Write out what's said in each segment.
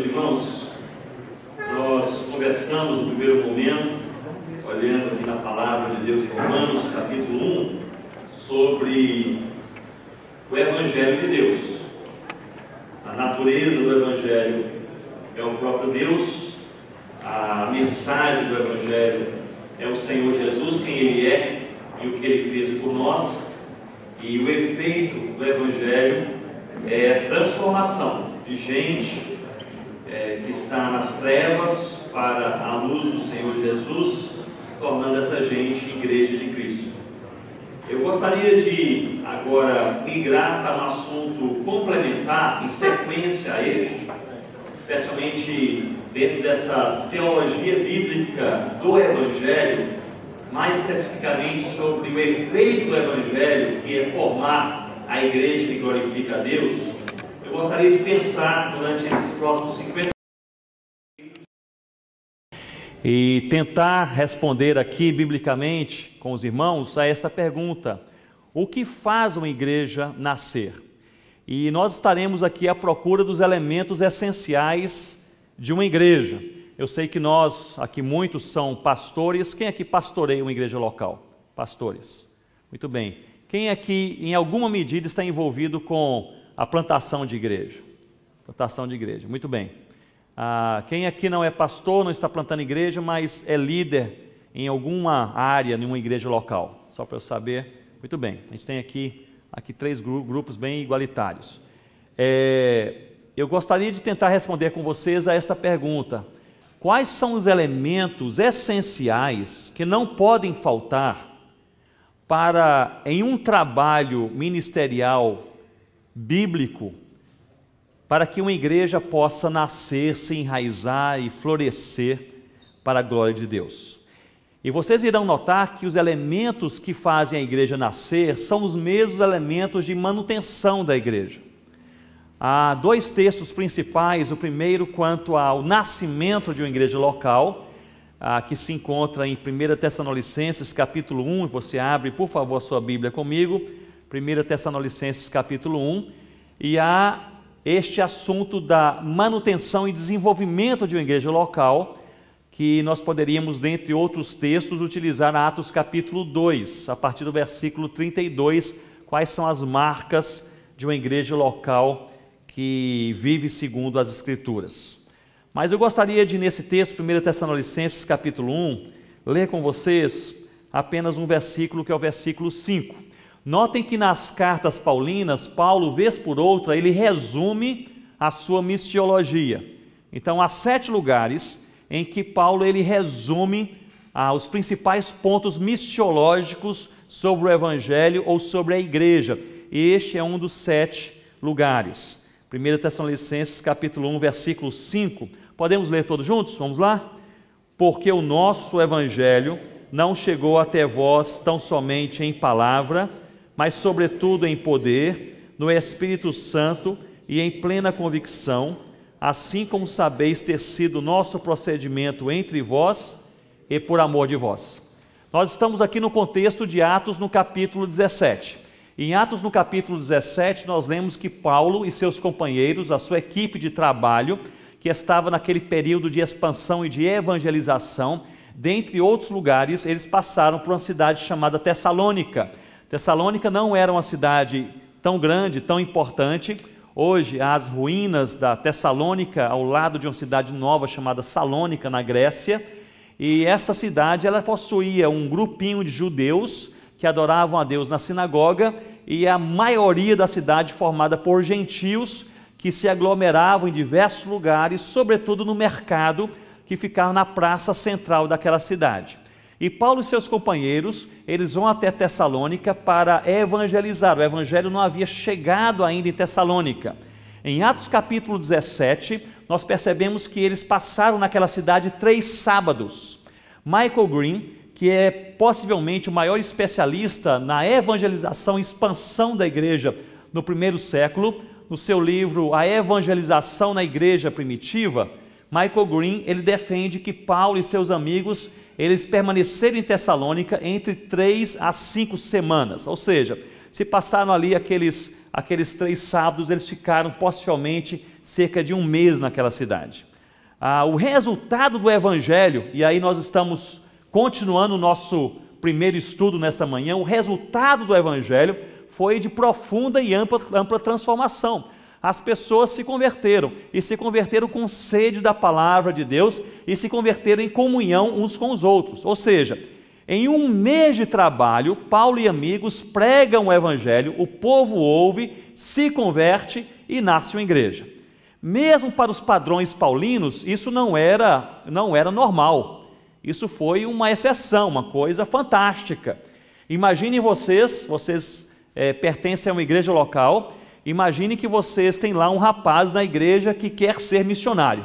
meus irmãos, nós conversamos no primeiro momento, olhando aqui na palavra de Deus em Romanos, capítulo 1, sobre o Evangelho de Deus. A natureza do Evangelho é o próprio Deus, a mensagem do Evangelho é o Senhor Jesus, quem Ele é e o que Ele fez por nós, e o efeito do Evangelho é a transformação de gente é, que está nas trevas para a luz do Senhor Jesus, tornando essa gente igreja de Cristo. Eu gostaria de agora migrar para um assunto complementar, em sequência a este, especialmente dentro dessa teologia bíblica do Evangelho, mais especificamente sobre o efeito do Evangelho, que é formar a igreja que glorifica a Deus. Eu gostaria de pensar durante esses próximos 50 e tentar responder aqui biblicamente com os irmãos a esta pergunta: o que faz uma igreja nascer? E nós estaremos aqui à procura dos elementos essenciais de uma igreja. Eu sei que nós aqui muitos são pastores. Quem aqui é pastoreia uma igreja local? Pastores. Muito bem. Quem aqui é em alguma medida está envolvido com a plantação de igreja. Plantação de igreja, muito bem. Ah, quem aqui não é pastor, não está plantando igreja, mas é líder em alguma área, em uma igreja local? Só para eu saber. Muito bem, a gente tem aqui, aqui três grupos bem igualitários. É, eu gostaria de tentar responder com vocês a esta pergunta: quais são os elementos essenciais que não podem faltar para, em um trabalho ministerial bíblico para que uma igreja possa nascer, se enraizar e florescer para a glória de Deus. E vocês irão notar que os elementos que fazem a igreja nascer são os mesmos elementos de manutenção da igreja. Há dois textos principais: o primeiro, quanto ao nascimento de uma igreja local, ah, que se encontra em 1 Tessalonicenses, capítulo 1. Você abre, por favor, a sua Bíblia comigo. 1 Tessalonicenses capítulo 1, e há este assunto da manutenção e desenvolvimento de uma igreja local, que nós poderíamos, dentre outros textos, utilizar Atos capítulo 2, a partir do versículo 32, quais são as marcas de uma igreja local que vive segundo as Escrituras. Mas eu gostaria de, nesse texto, 1 Tessalonicenses capítulo 1, ler com vocês apenas um versículo que é o versículo 5 Notem que nas cartas paulinas, Paulo, vez por outra, ele resume a sua missiologia. Então, há sete lugares em que Paulo ele resume ah, os principais pontos missiológicos sobre o Evangelho ou sobre a igreja. Este é um dos sete lugares. 1 Tessalonicenses capítulo 1, versículo 5. Podemos ler todos juntos? Vamos lá? Porque o nosso Evangelho não chegou até vós tão somente em palavra, mas sobretudo em poder, no Espírito Santo e em plena convicção, assim como sabeis ter sido nosso procedimento entre vós e por amor de vós. Nós estamos aqui no contexto de Atos no capítulo 17. Em Atos no capítulo 17, nós lemos que Paulo e seus companheiros, a sua equipe de trabalho, que estava naquele período de expansão e de evangelização, dentre outros lugares, eles passaram por uma cidade chamada Tessalônica. Tessalônica não era uma cidade tão grande, tão importante. Hoje, as ruínas da Tessalônica, ao lado de uma cidade nova chamada Salônica, na Grécia. E essa cidade ela possuía um grupinho de judeus que adoravam a Deus na sinagoga e é a maioria da cidade formada por gentios que se aglomeravam em diversos lugares, sobretudo no mercado que ficava na praça central daquela cidade. E Paulo e seus companheiros, eles vão até Tessalônica para evangelizar. O evangelho não havia chegado ainda em Tessalônica. Em Atos capítulo 17, nós percebemos que eles passaram naquela cidade três sábados. Michael Green, que é possivelmente o maior especialista na evangelização e expansão da igreja no primeiro século, no seu livro A Evangelização na Igreja Primitiva, Michael Green, ele defende que Paulo e seus amigos eles permaneceram em Tessalônica entre três a cinco semanas, ou seja, se passaram ali aqueles, aqueles três sábados, eles ficaram possivelmente cerca de um mês naquela cidade. Ah, o resultado do Evangelho, e aí nós estamos continuando o nosso primeiro estudo nessa manhã, o resultado do Evangelho foi de profunda e ampla, ampla transformação as pessoas se converteram e se converteram com sede da palavra de Deus e se converteram em comunhão uns com os outros. Ou seja, em um mês de trabalho, Paulo e amigos pregam o evangelho, o povo ouve, se converte e nasce uma igreja. Mesmo para os padrões paulinos, isso não era, não era normal. Isso foi uma exceção, uma coisa fantástica. Imaginem vocês, vocês é, pertencem a uma igreja local Imagine que vocês têm lá um rapaz na igreja que quer ser missionário.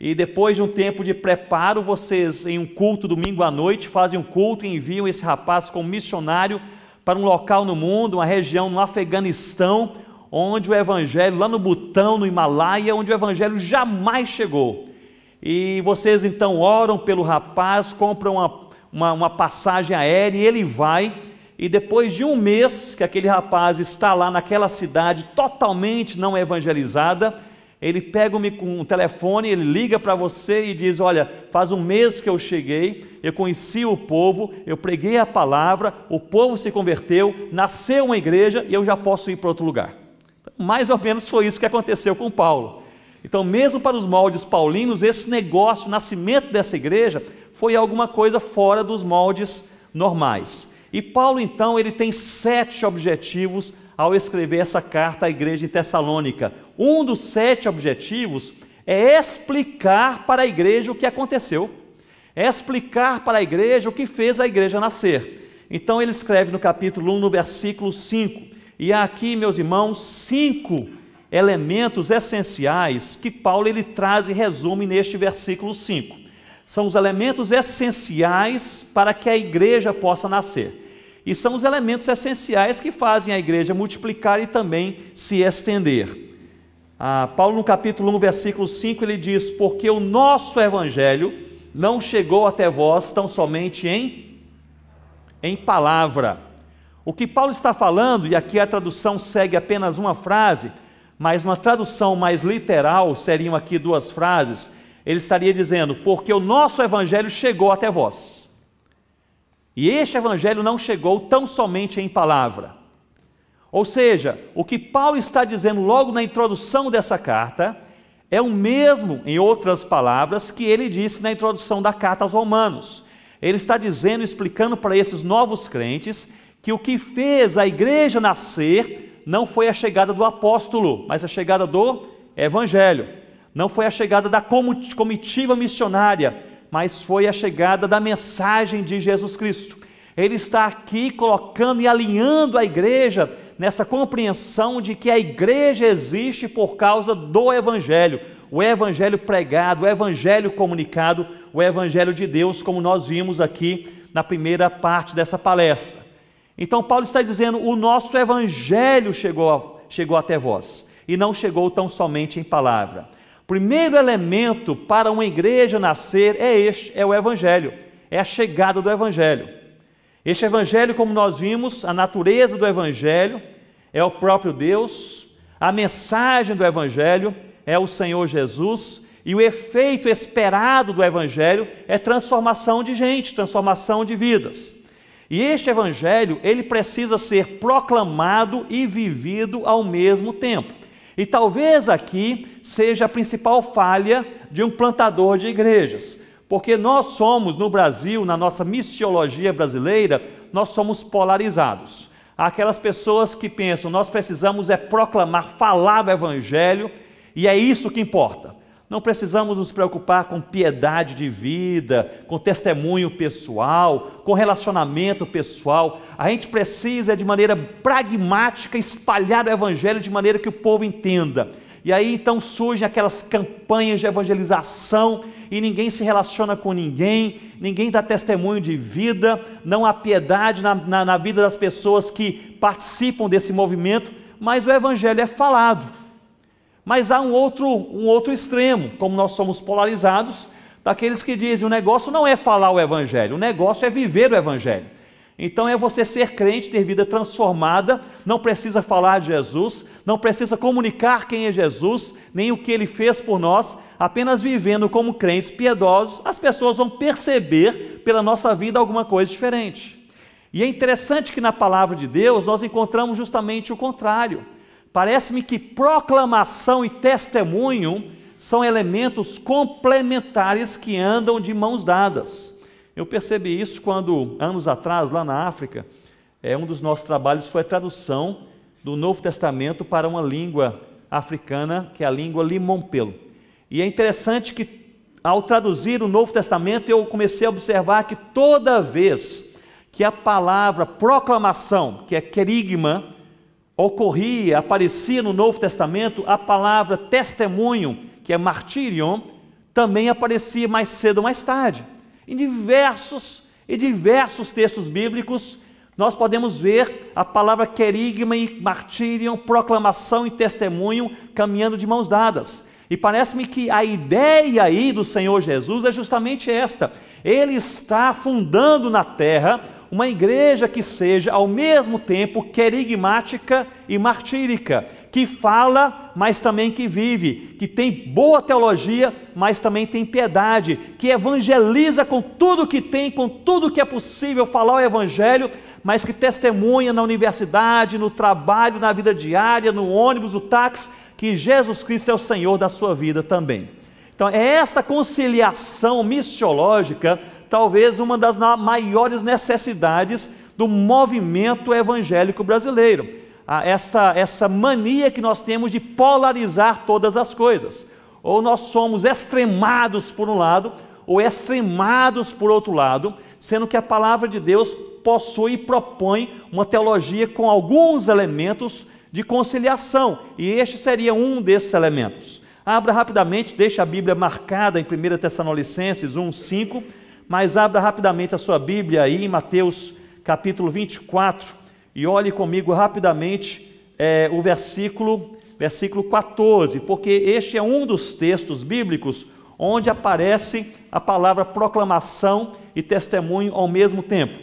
E depois de um tempo de preparo, vocês, em um culto domingo à noite, fazem um culto e enviam esse rapaz como missionário para um local no mundo, uma região no Afeganistão, onde o evangelho, lá no Butão, no Himalaia, onde o evangelho jamais chegou. E vocês então oram pelo rapaz, compram uma, uma, uma passagem aérea e ele vai e depois de um mês que aquele rapaz está lá naquela cidade totalmente não evangelizada, ele pega um telefone, ele liga para você e diz: Olha, faz um mês que eu cheguei, eu conheci o povo, eu preguei a palavra, o povo se converteu, nasceu uma igreja e eu já posso ir para outro lugar. Então, mais ou menos foi isso que aconteceu com Paulo. Então, mesmo para os moldes paulinos, esse negócio, o nascimento dessa igreja, foi alguma coisa fora dos moldes normais. E Paulo, então, ele tem sete objetivos ao escrever essa carta à igreja em Tessalônica. Um dos sete objetivos é explicar para a igreja o que aconteceu, é explicar para a igreja o que fez a igreja nascer. Então ele escreve no capítulo 1, no versículo 5. E há aqui, meus irmãos, cinco elementos essenciais que Paulo ele traz e resume neste versículo 5. São os elementos essenciais para que a igreja possa nascer e são os elementos essenciais que fazem a igreja multiplicar e também se estender. Ah, Paulo, no capítulo 1, versículo 5, ele diz: Porque o nosso evangelho não chegou até vós tão somente em, em palavra. O que Paulo está falando, e aqui a tradução segue apenas uma frase, mas uma tradução mais literal seriam aqui duas frases. Ele estaria dizendo: Porque o nosso evangelho chegou até vós. E este evangelho não chegou tão somente em palavra. Ou seja, o que Paulo está dizendo logo na introdução dessa carta é o mesmo, em outras palavras, que ele disse na introdução da carta aos Romanos. Ele está dizendo, explicando para esses novos crentes, que o que fez a igreja nascer não foi a chegada do apóstolo, mas a chegada do evangelho. Não foi a chegada da comitiva missionária, mas foi a chegada da mensagem de Jesus Cristo. Ele está aqui colocando e alinhando a igreja nessa compreensão de que a igreja existe por causa do Evangelho, o Evangelho pregado, o Evangelho comunicado, o Evangelho de Deus, como nós vimos aqui na primeira parte dessa palestra. Então, Paulo está dizendo: o nosso Evangelho chegou, chegou até vós e não chegou tão somente em palavra. Primeiro elemento para uma igreja nascer é este, é o evangelho, é a chegada do evangelho. Este evangelho, como nós vimos, a natureza do evangelho é o próprio Deus, a mensagem do evangelho é o Senhor Jesus e o efeito esperado do evangelho é transformação de gente, transformação de vidas. E este evangelho, ele precisa ser proclamado e vivido ao mesmo tempo. E talvez aqui seja a principal falha de um plantador de igrejas, porque nós somos no Brasil, na nossa missiologia brasileira, nós somos polarizados. Há aquelas pessoas que pensam, nós precisamos é proclamar, falar o evangelho, e é isso que importa. Não precisamos nos preocupar com piedade de vida, com testemunho pessoal, com relacionamento pessoal. A gente precisa, de maneira pragmática, espalhar o Evangelho de maneira que o povo entenda. E aí então surgem aquelas campanhas de evangelização e ninguém se relaciona com ninguém, ninguém dá testemunho de vida, não há piedade na, na, na vida das pessoas que participam desse movimento, mas o Evangelho é falado. Mas há um outro, um outro extremo, como nós somos polarizados, daqueles que dizem o negócio não é falar o evangelho, o negócio é viver o evangelho. Então é você ser crente, ter vida transformada, não precisa falar de Jesus, não precisa comunicar quem é Jesus, nem o que ele fez por nós, apenas vivendo como crentes piedosos, as pessoas vão perceber pela nossa vida alguma coisa diferente. E é interessante que na palavra de Deus nós encontramos justamente o contrário. Parece-me que proclamação e testemunho são elementos complementares que andam de mãos dadas. Eu percebi isso quando, anos atrás, lá na África, é, um dos nossos trabalhos foi a tradução do Novo Testamento para uma língua africana, que é a língua Limompelo. E é interessante que, ao traduzir o Novo Testamento, eu comecei a observar que toda vez que a palavra proclamação, que é querigma, ocorria, aparecia no Novo Testamento, a palavra testemunho, que é martírio, também aparecia mais cedo ou mais tarde. Em diversos e diversos textos bíblicos, nós podemos ver a palavra querigma e martírio, proclamação e testemunho caminhando de mãos dadas. E parece-me que a ideia aí do Senhor Jesus é justamente esta: Ele está fundando na terra uma igreja que seja ao mesmo tempo querigmática e martírica, que fala, mas também que vive, que tem boa teologia, mas também tem piedade, que evangeliza com tudo que tem, com tudo que é possível falar o evangelho, mas que testemunha na universidade, no trabalho, na vida diária, no ônibus, no táxi, que Jesus Cristo é o Senhor da sua vida também. Então, é esta conciliação missiológica talvez uma das maiores necessidades do movimento evangélico brasileiro. Ah, essa, essa mania que nós temos de polarizar todas as coisas. Ou nós somos extremados por um lado, ou extremados por outro lado, sendo que a palavra de Deus possui e propõe uma teologia com alguns elementos de conciliação, e este seria um desses elementos. Abra rapidamente, deixa a Bíblia marcada em 1 Tessalonicenses 1, 5 mas abra rapidamente a sua Bíblia aí em Mateus capítulo 24 e olhe comigo rapidamente é, o versículo, versículo 14, porque este é um dos textos bíblicos onde aparece a palavra proclamação e testemunho ao mesmo tempo.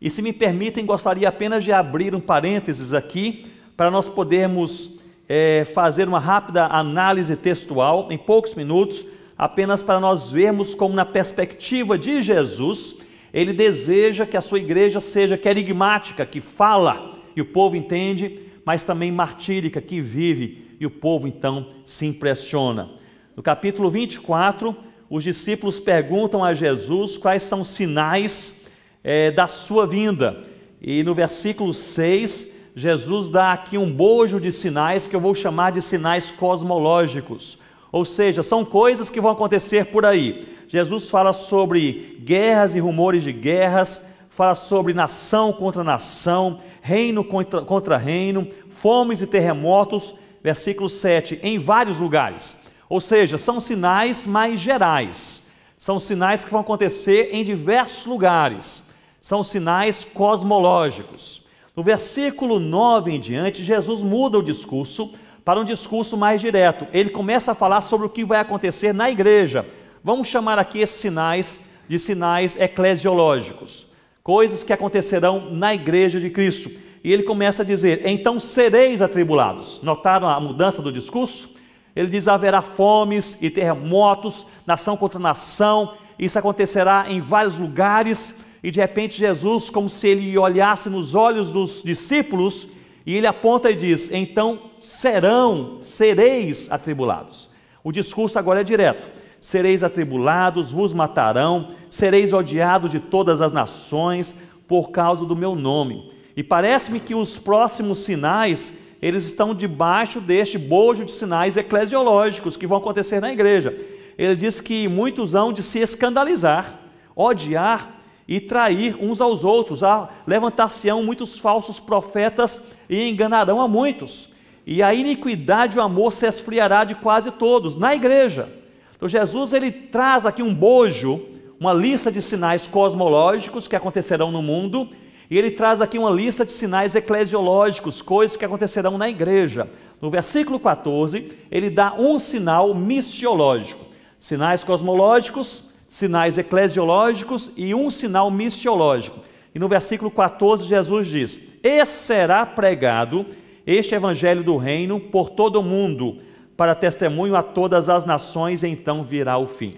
E se me permitem, gostaria apenas de abrir um parênteses aqui para nós podermos é, fazer uma rápida análise textual em poucos minutos apenas para nós vermos como, na perspectiva de Jesus, ele deseja que a sua igreja seja querigmática, que fala e o povo entende, mas também martírica, que vive e o povo então se impressiona. No capítulo 24, os discípulos perguntam a Jesus quais são os sinais é, da sua vinda. E no versículo 6, Jesus dá aqui um bojo de sinais que eu vou chamar de sinais cosmológicos. Ou seja, são coisas que vão acontecer por aí. Jesus fala sobre guerras e rumores de guerras, fala sobre nação contra nação, reino contra, contra reino, fomes e terremotos, versículo 7, em vários lugares. Ou seja, são sinais mais gerais. São sinais que vão acontecer em diversos lugares. São sinais cosmológicos. No versículo 9 em diante, Jesus muda o discurso para um discurso mais direto. Ele começa a falar sobre o que vai acontecer na igreja. Vamos chamar aqui esses sinais de sinais eclesiológicos, coisas que acontecerão na igreja de Cristo. E ele começa a dizer: então sereis atribulados. Notaram a mudança do discurso? Ele diz: haverá fomes e terremotos, nação contra nação, isso acontecerá em vários lugares. E de repente, Jesus, como se ele olhasse nos olhos dos discípulos, e ele aponta e diz: Então serão, sereis atribulados. O discurso agora é direto: Sereis atribulados, vos matarão, sereis odiados de todas as nações por causa do meu nome. E parece-me que os próximos sinais, eles estão debaixo deste bojo de sinais eclesiológicos que vão acontecer na igreja. Ele diz que muitos hão de se escandalizar, odiar e trair uns aos outros. Ah, Levantar-se-ão muitos falsos profetas e enganarão a muitos. E a iniquidade, o amor se esfriará de quase todos, na igreja. Então Jesus ele traz aqui um bojo, uma lista de sinais cosmológicos que acontecerão no mundo, e ele traz aqui uma lista de sinais eclesiológicos, coisas que acontecerão na igreja. No versículo 14, ele dá um sinal missiológico. Sinais cosmológicos, sinais eclesiológicos e um sinal missiológico. E no versículo 14, Jesus diz: E será pregado este evangelho do reino por todo o mundo, para testemunho a todas as nações, então virá o fim.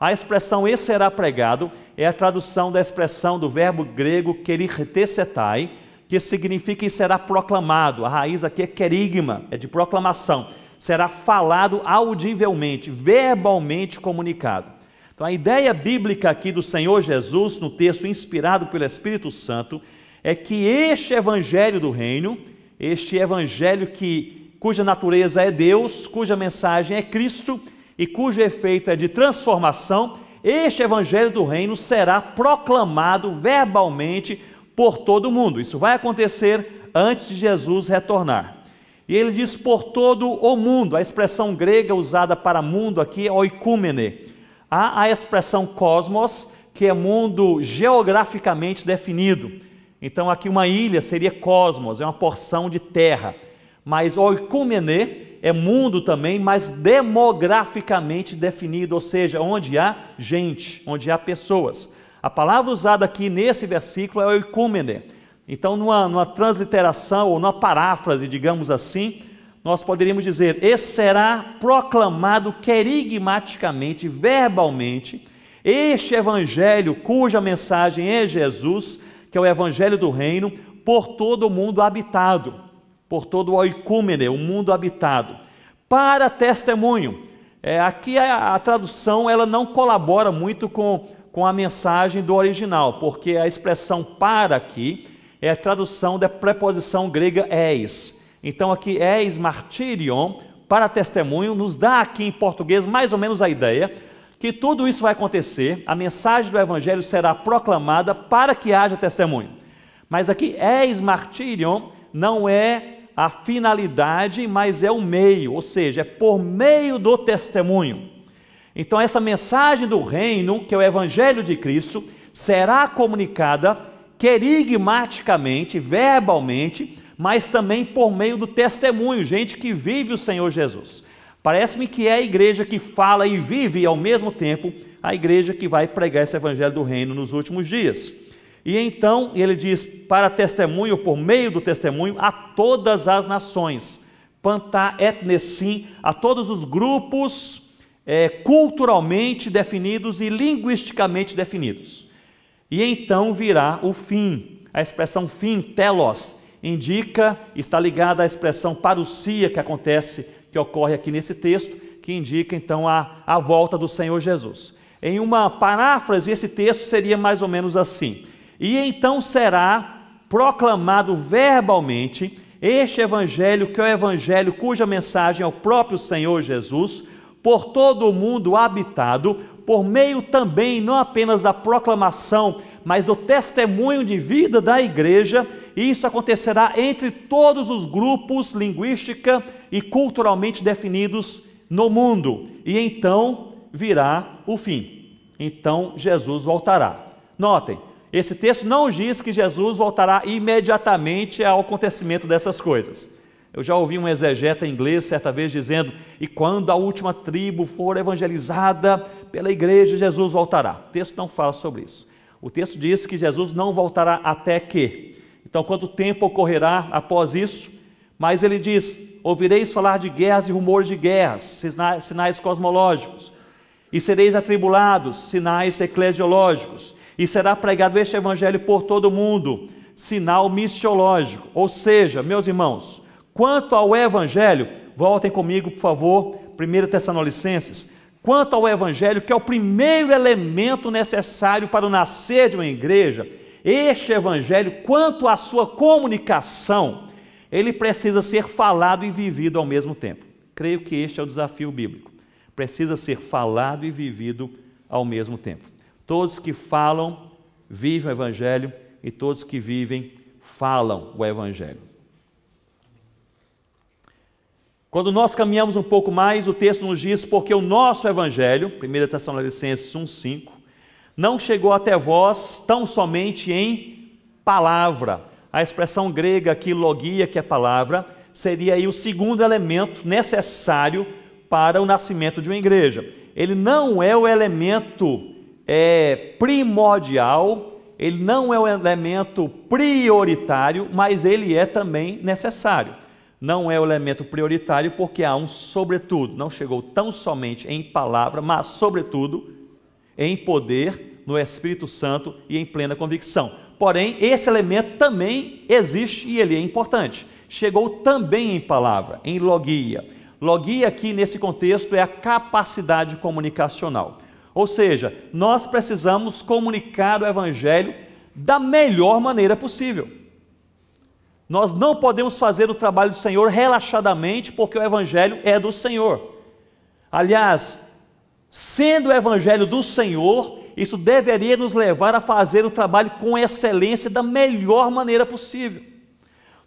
A expressão e será pregado é a tradução da expressão do verbo grego keritesetai, que significa e será proclamado. A raiz aqui é querigma, é de proclamação. Será falado audivelmente, verbalmente comunicado. Então, a ideia bíblica aqui do Senhor Jesus, no texto inspirado pelo Espírito Santo, é que este evangelho do reino, este evangelho que cuja natureza é Deus, cuja mensagem é Cristo e cujo efeito é de transformação, este evangelho do reino será proclamado verbalmente por todo o mundo. Isso vai acontecer antes de Jesus retornar. E ele diz por todo o mundo. A expressão grega usada para mundo aqui é oikumene. Há a expressão cosmos, que é mundo geograficamente definido. Então, aqui uma ilha seria cosmos, é uma porção de terra. Mas oikomenê é mundo também, mas demograficamente definido, ou seja, onde há gente, onde há pessoas. A palavra usada aqui nesse versículo é oikomenê. Então, numa, numa transliteração ou numa paráfrase, digamos assim, nós poderíamos dizer, esse será proclamado querigmaticamente, verbalmente, este evangelho cuja mensagem é Jesus, que é o evangelho do reino, por todo o mundo habitado, por todo o oicúmene, o mundo habitado, para testemunho. É, aqui a, a tradução ela não colabora muito com, com a mensagem do original, porque a expressão para aqui é a tradução da preposição grega eis então aqui é martirion para testemunho nos dá aqui em português mais ou menos a ideia que tudo isso vai acontecer, a mensagem do evangelho será proclamada para que haja testemunho. Mas aqui é martirion não é a finalidade, mas é o meio, ou seja, é por meio do testemunho. Então essa mensagem do reino, que é o evangelho de Cristo, será comunicada querigmaticamente, verbalmente, mas também por meio do testemunho, gente que vive o Senhor Jesus. Parece-me que é a igreja que fala e vive ao mesmo tempo a igreja que vai pregar esse evangelho do reino nos últimos dias. E então ele diz: para testemunho, por meio do testemunho, a todas as nações, pantá etnesim, a todos os grupos é, culturalmente definidos e linguisticamente definidos. E então virá o fim, a expressão fim, telos, indica, está ligada à expressão parucia que acontece, que ocorre aqui nesse texto, que indica então a, a volta do Senhor Jesus. Em uma paráfrase, esse texto seria mais ou menos assim: E então será proclamado verbalmente este evangelho, que é o evangelho cuja mensagem é o próprio Senhor Jesus, por todo o mundo habitado, por meio também não apenas da proclamação mas do testemunho de vida da igreja, e isso acontecerá entre todos os grupos linguística e culturalmente definidos no mundo. E então virá o fim. Então Jesus voltará. Notem, esse texto não diz que Jesus voltará imediatamente ao acontecimento dessas coisas. Eu já ouvi um exegeta inglês certa vez dizendo: E quando a última tribo for evangelizada pela igreja, Jesus voltará. O texto não fala sobre isso. O texto diz que Jesus não voltará até que. Então, quanto tempo ocorrerá após isso? Mas ele diz: ouvireis falar de guerras e rumores de guerras, sinais, cosmológicos, e sereis atribulados, sinais eclesiológicos, e será pregado este evangelho por todo o mundo, sinal missiológico. Ou seja, meus irmãos, quanto ao evangelho, voltem comigo, por favor, 1 Tessalonicenses, quanto ao Evangelho, que é o primeiro elemento necessário para o nascer de uma igreja, este Evangelho, quanto à sua comunicação, ele precisa ser falado e vivido ao mesmo tempo. Creio que este é o desafio bíblico. Precisa ser falado e vivido ao mesmo tempo. Todos que falam, vivem o Evangelho, e todos que vivem, falam o Evangelho. Quando nós caminhamos um pouco mais, o texto nos diz: Porque o nosso Evangelho, 1 Tessalonicenses 1,5, não chegou até vós tão somente em palavra. A expressão grega aqui, logia, que é palavra, seria aí o segundo elemento necessário para o nascimento de uma igreja. Ele não é o elemento é, primordial, ele não é o elemento prioritário, mas ele é também necessário não é o elemento prioritário porque há um sobretudo, não chegou tão somente em palavra, mas sobretudo em poder, no Espírito Santo e em plena convicção. Porém, esse elemento também existe e ele é importante. Chegou também em palavra, em logia. Logia aqui nesse contexto é a capacidade comunicacional. Ou seja, nós precisamos comunicar o evangelho da melhor maneira possível. Nós não podemos fazer o trabalho do Senhor relaxadamente, porque o Evangelho é do Senhor. Aliás, sendo o Evangelho do Senhor, isso deveria nos levar a fazer o trabalho com excelência da melhor maneira possível.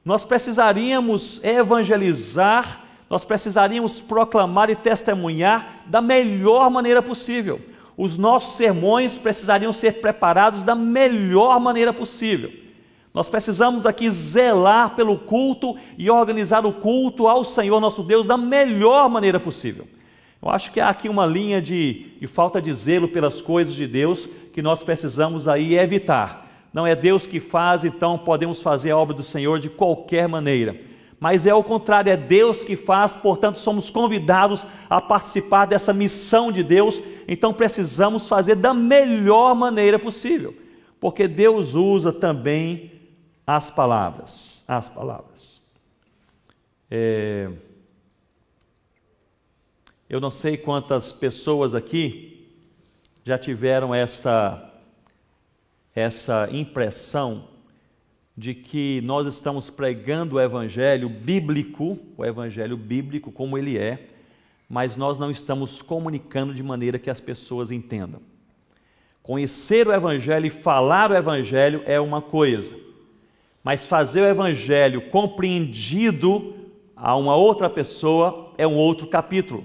Nós precisaríamos evangelizar, nós precisaríamos proclamar e testemunhar da melhor maneira possível. Os nossos sermões precisariam ser preparados da melhor maneira possível. Nós precisamos aqui zelar pelo culto e organizar o culto ao Senhor nosso Deus da melhor maneira possível. Eu acho que há aqui uma linha de, de falta de zelo pelas coisas de Deus que nós precisamos aí evitar. Não é Deus que faz, então podemos fazer a obra do Senhor de qualquer maneira. Mas é o contrário, é Deus que faz, portanto, somos convidados a participar dessa missão de Deus, então precisamos fazer da melhor maneira possível, porque Deus usa também as palavras, as palavras. É, eu não sei quantas pessoas aqui já tiveram essa essa impressão de que nós estamos pregando o evangelho bíblico, o evangelho bíblico como ele é, mas nós não estamos comunicando de maneira que as pessoas entendam. Conhecer o evangelho e falar o evangelho é uma coisa, mas fazer o evangelho compreendido a uma outra pessoa é um outro capítulo.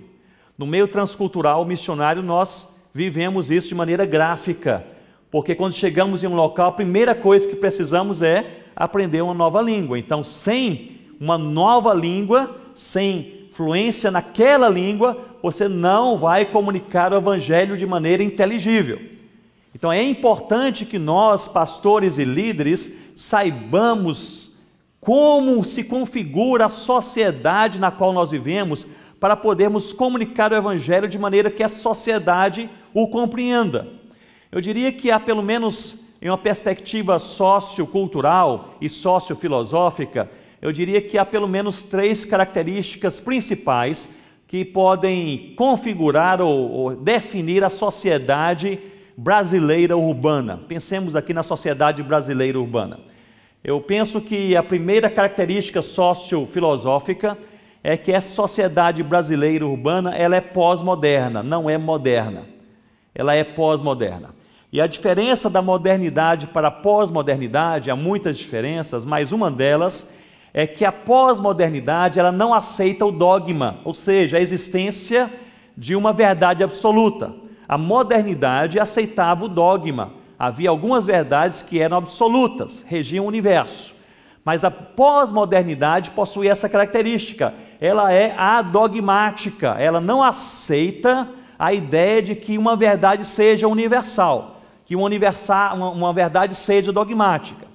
No meio transcultural missionário, nós vivemos isso de maneira gráfica, porque quando chegamos em um local, a primeira coisa que precisamos é aprender uma nova língua. Então, sem uma nova língua, sem fluência naquela língua, você não vai comunicar o evangelho de maneira inteligível. Então é importante que nós, pastores e líderes, saibamos como se configura a sociedade na qual nós vivemos para podermos comunicar o evangelho de maneira que a sociedade o compreenda. Eu diria que há pelo menos em uma perspectiva sociocultural e sociofilosófica, eu diria que há pelo menos três características principais que podem configurar ou, ou definir a sociedade brasileira urbana. Pensemos aqui na sociedade brasileira urbana. Eu penso que a primeira característica sociofilosófica é que essa sociedade brasileira urbana ela é pós-moderna, não é moderna. Ela é pós-moderna. E a diferença da modernidade para a pós-modernidade, há muitas diferenças, mas uma delas é que a pós-modernidade ela não aceita o dogma, ou seja, a existência de uma verdade absoluta a modernidade aceitava o dogma. Havia algumas verdades que eram absolutas, regiam o universo. Mas a pós-modernidade possui essa característica. Ela é adogmática, ela não aceita a ideia de que uma verdade seja universal, que uma, universal, uma, uma verdade seja dogmática.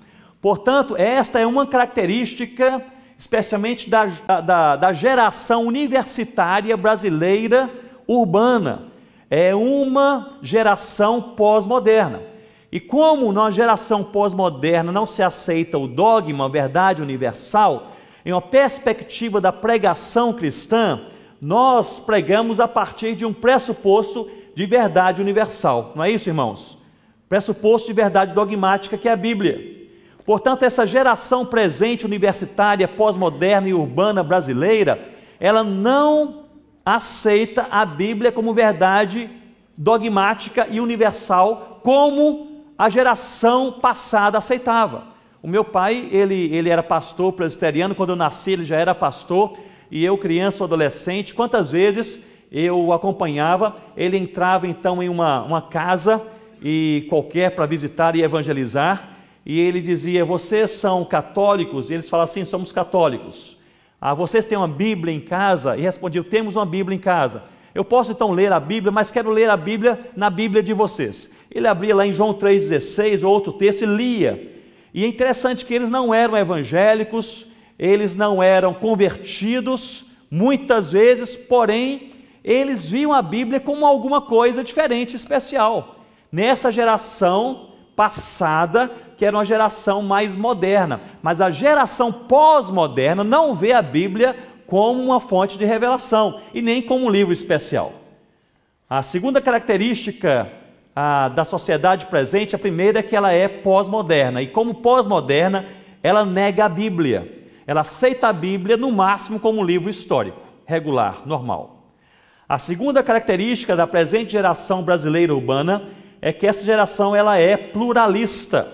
Portanto, esta é uma característica, especialmente da, da, da geração universitária brasileira urbana, é uma geração pós-moderna. E como na geração pós-moderna não se aceita o dogma, a verdade universal, em uma perspectiva da pregação cristã, nós pregamos a partir de um pressuposto de verdade universal. Não é isso, irmãos? Pressuposto de verdade dogmática que é a Bíblia. Portanto, essa geração presente universitária, pós-moderna e urbana brasileira, ela não aceita a Bíblia como verdade dogmática e universal, como a geração passada aceitava. O meu pai, ele, ele era pastor presbiteriano, quando eu nasci ele já era pastor, e eu criança ou adolescente, quantas vezes eu o acompanhava, ele entrava então em uma, uma casa e qualquer para visitar e evangelizar, e ele dizia, vocês são católicos? E eles falavam assim, somos católicos. Ah, vocês têm uma Bíblia em casa? E respondi: Temos uma Bíblia em casa. Eu posso então ler a Bíblia, mas quero ler a Bíblia na Bíblia de vocês. Ele abria lá em João 3,16 outro texto e lia. E é interessante que eles não eram evangélicos, eles não eram convertidos, muitas vezes, porém, eles viam a Bíblia como alguma coisa diferente, especial. Nessa geração, passada, que era uma geração mais moderna. Mas a geração pós-moderna não vê a Bíblia como uma fonte de revelação e nem como um livro especial. A segunda característica a, da sociedade presente, a primeira é que ela é pós-moderna. E como pós-moderna, ela nega a Bíblia. Ela aceita a Bíblia no máximo como um livro histórico, regular, normal. A segunda característica da presente geração brasileira urbana é que essa geração ela é pluralista,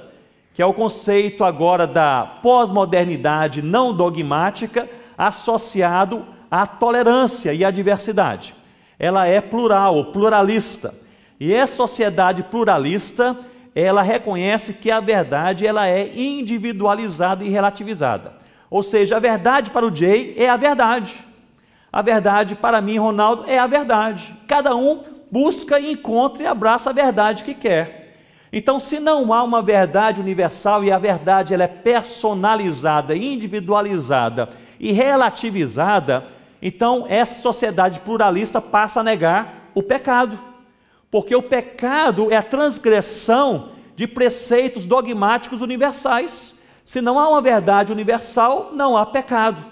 que é o conceito agora da pós-modernidade não dogmática associado à tolerância e à diversidade. Ela é plural, pluralista. E essa sociedade pluralista, ela reconhece que a verdade ela é individualizada e relativizada. Ou seja, a verdade para o Jay é a verdade. A verdade para mim, Ronaldo, é a verdade. Cada um busca, encontra e abraça a verdade que quer. Então, se não há uma verdade universal e a verdade ela é personalizada, individualizada e relativizada, então essa sociedade pluralista passa a negar o pecado. Porque o pecado é a transgressão de preceitos dogmáticos universais. Se não há uma verdade universal, não há pecado.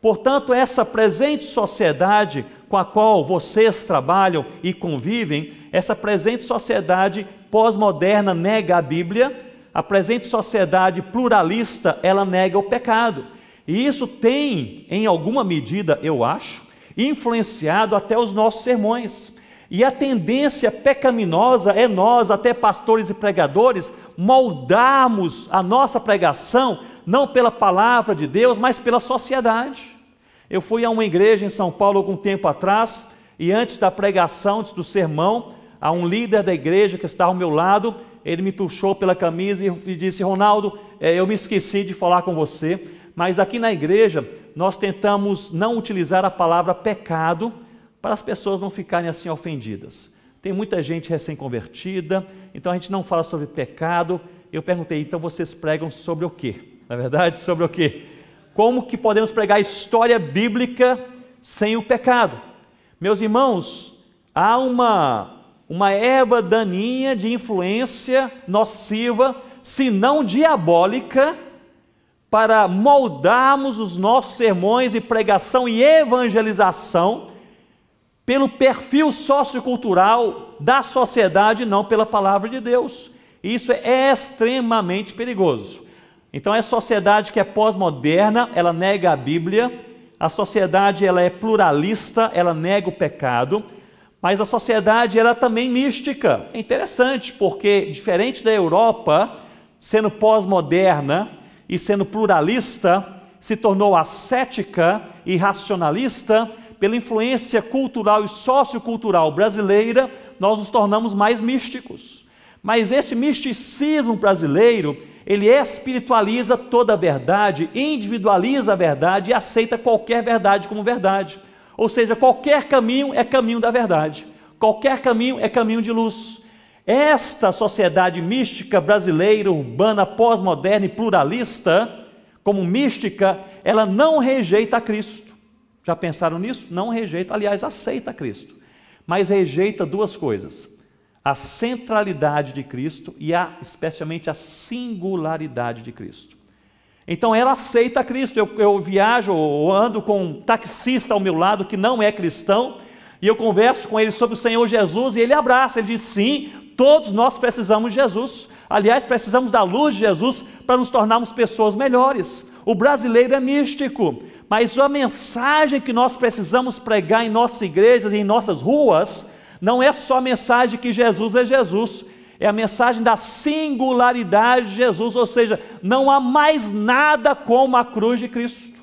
Portanto, essa presente sociedade com a qual vocês trabalham e convivem, essa presente sociedade pós-moderna nega a Bíblia, a presente sociedade pluralista, ela nega o pecado. E isso tem, em alguma medida, eu acho, influenciado até os nossos sermões. E a tendência pecaminosa é nós, até pastores e pregadores, moldarmos a nossa pregação não pela palavra de Deus, mas pela sociedade. Eu fui a uma igreja em São Paulo algum tempo atrás e antes da pregação, antes do sermão, a um líder da igreja que estava ao meu lado, ele me puxou pela camisa e disse: Ronaldo, eh, eu me esqueci de falar com você, mas aqui na igreja nós tentamos não utilizar a palavra pecado para as pessoas não ficarem assim ofendidas. Tem muita gente recém-convertida, então a gente não fala sobre pecado. Eu perguntei: então vocês pregam sobre o quê? na é verdade, sobre o que? Como que podemos pregar história bíblica sem o pecado? Meus irmãos, há uma, uma erva daninha de influência nociva, se não diabólica, para moldarmos os nossos sermões e pregação e evangelização pelo perfil sociocultural da sociedade, não pela palavra de Deus. Isso é extremamente perigoso. Então é sociedade que é pós-moderna, ela nega a Bíblia, a sociedade ela é pluralista, ela nega o pecado, mas a sociedade ela é também mística. É interessante, porque diferente da Europa, sendo pós-moderna e sendo pluralista, se tornou ascética e racionalista, pela influência cultural e sociocultural brasileira, nós nos tornamos mais místicos. Mas esse misticismo brasileiro, ele espiritualiza toda a verdade, individualiza a verdade e aceita qualquer verdade como verdade. Ou seja, qualquer caminho é caminho da verdade, qualquer caminho é caminho de luz. Esta sociedade mística brasileira, urbana, pós-moderna e pluralista, como mística, ela não rejeita a Cristo. Já pensaram nisso? Não rejeita, aliás, aceita a Cristo, mas rejeita duas coisas: a centralidade de Cristo e a, especialmente a singularidade de Cristo. Então ela aceita Cristo. Eu, eu viajo ou ando com um taxista ao meu lado que não é cristão e eu converso com ele sobre o Senhor Jesus e ele abraça. Ele diz: sim, todos nós precisamos de Jesus. Aliás, precisamos da luz de Jesus para nos tornarmos pessoas melhores. O brasileiro é místico, mas a mensagem que nós precisamos pregar em nossas igrejas e em nossas ruas não é só a mensagem que Jesus é Jesus, é a mensagem da singularidade de Jesus, ou seja, não há mais nada como a cruz de Cristo.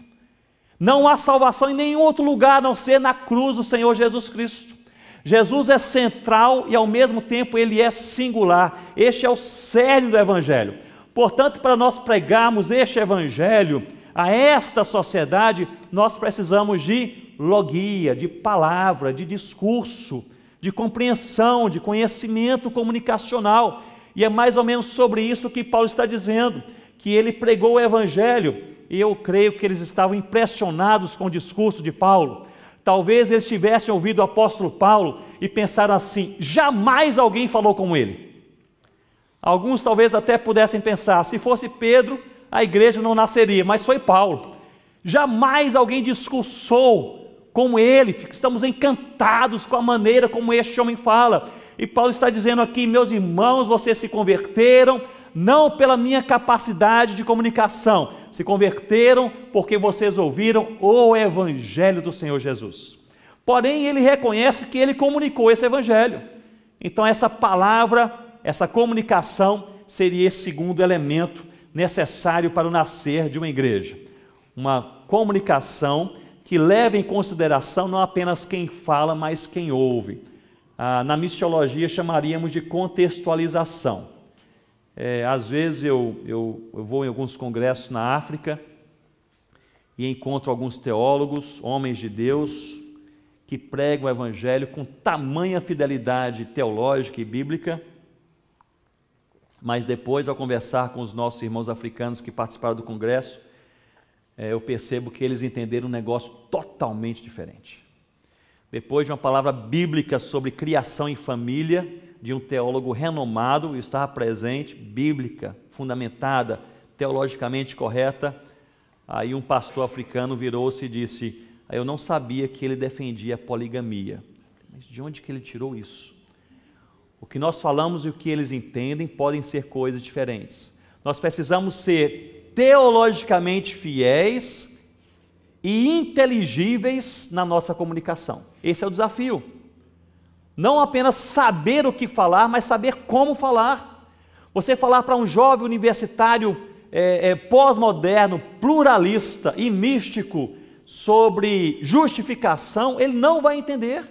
Não há salvação em nenhum outro lugar a não ser na cruz do Senhor Jesus Cristo. Jesus é central e ao mesmo tempo ele é singular. Este é o cerne do Evangelho. Portanto, para nós pregarmos este Evangelho a esta sociedade, nós precisamos de logia, de palavra, de discurso de compreensão, de conhecimento comunicacional. E é mais ou menos sobre isso que Paulo está dizendo, que ele pregou o evangelho e eu creio que eles estavam impressionados com o discurso de Paulo. Talvez eles tivessem ouvido o apóstolo Paulo e pensaram assim: jamais alguém falou com ele. Alguns talvez até pudessem pensar: se fosse Pedro, a igreja não nasceria, mas foi Paulo. Jamais alguém discursou como ele, estamos encantados com a maneira como este homem fala. E Paulo está dizendo aqui, meus irmãos, vocês se converteram não pela minha capacidade de comunicação, se converteram porque vocês ouviram o evangelho do Senhor Jesus. Porém, ele reconhece que ele comunicou esse evangelho. Então, essa palavra, essa comunicação, seria esse segundo elemento necessário para o nascer de uma igreja. Uma comunicação que leva em consideração não apenas quem fala, mas quem ouve. Ah, na missiologia chamaríamos de contextualização. É, às vezes eu, eu, eu vou em alguns congressos na África e encontro alguns teólogos, homens de Deus, que pregam o Evangelho com tamanha fidelidade teológica e bíblica, mas depois, ao conversar com os nossos irmãos africanos que participaram do congresso, é, eu percebo que eles entenderam um negócio totalmente diferente. Depois de uma palavra bíblica sobre criação em família, de um teólogo renomado, estava presente, bíblica, fundamentada, teologicamente correta, aí um pastor africano virou-se e disse: ah, eu não sabia que ele defendia a poligamia. Mas de onde que ele tirou isso? O que nós falamos e o que eles entendem podem ser coisas diferentes. Nós precisamos ser teologicamente fiéis e inteligíveis na nossa comunicação. Esse é o desafio. Não apenas saber o que falar, mas saber como falar. Você falar para um jovem universitário é, é, pós-moderno, pluralista e místico sobre justificação, ele não vai entender.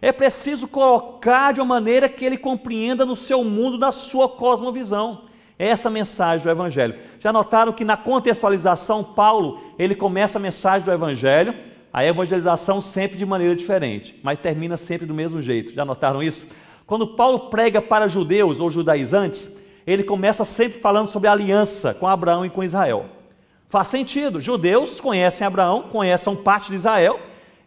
É preciso colocar de uma maneira que ele compreenda no seu mundo, na sua cosmovisão. É essa mensagem do Evangelho. Já notaram que na contextualização, Paulo ele começa a mensagem do Evangelho, a evangelização sempre de maneira diferente, mas termina sempre do mesmo jeito. Já notaram isso? Quando Paulo prega para judeus ou judaizantes, ele começa sempre falando sobre a aliança com Abraão e com Israel. Faz sentido, judeus conhecem Abraão, conhecem parte de Israel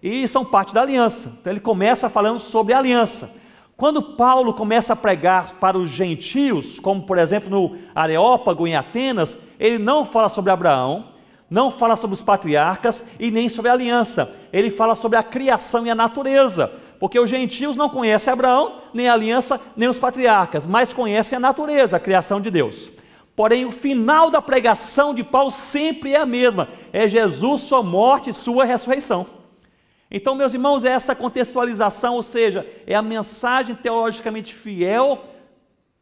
e são parte da aliança. Então ele começa falando sobre a aliança. Quando Paulo começa a pregar para os gentios, como por exemplo no Areópago em Atenas, ele não fala sobre Abraão, não fala sobre os patriarcas e nem sobre a aliança. Ele fala sobre a criação e a natureza, porque os gentios não conhecem Abraão, nem a aliança, nem os patriarcas, mas conhecem a natureza, a criação de Deus. Porém, o final da pregação de Paulo sempre é a mesma: é Jesus, sua morte e sua ressurreição. Então, meus irmãos, é esta contextualização, ou seja, é a mensagem teologicamente fiel,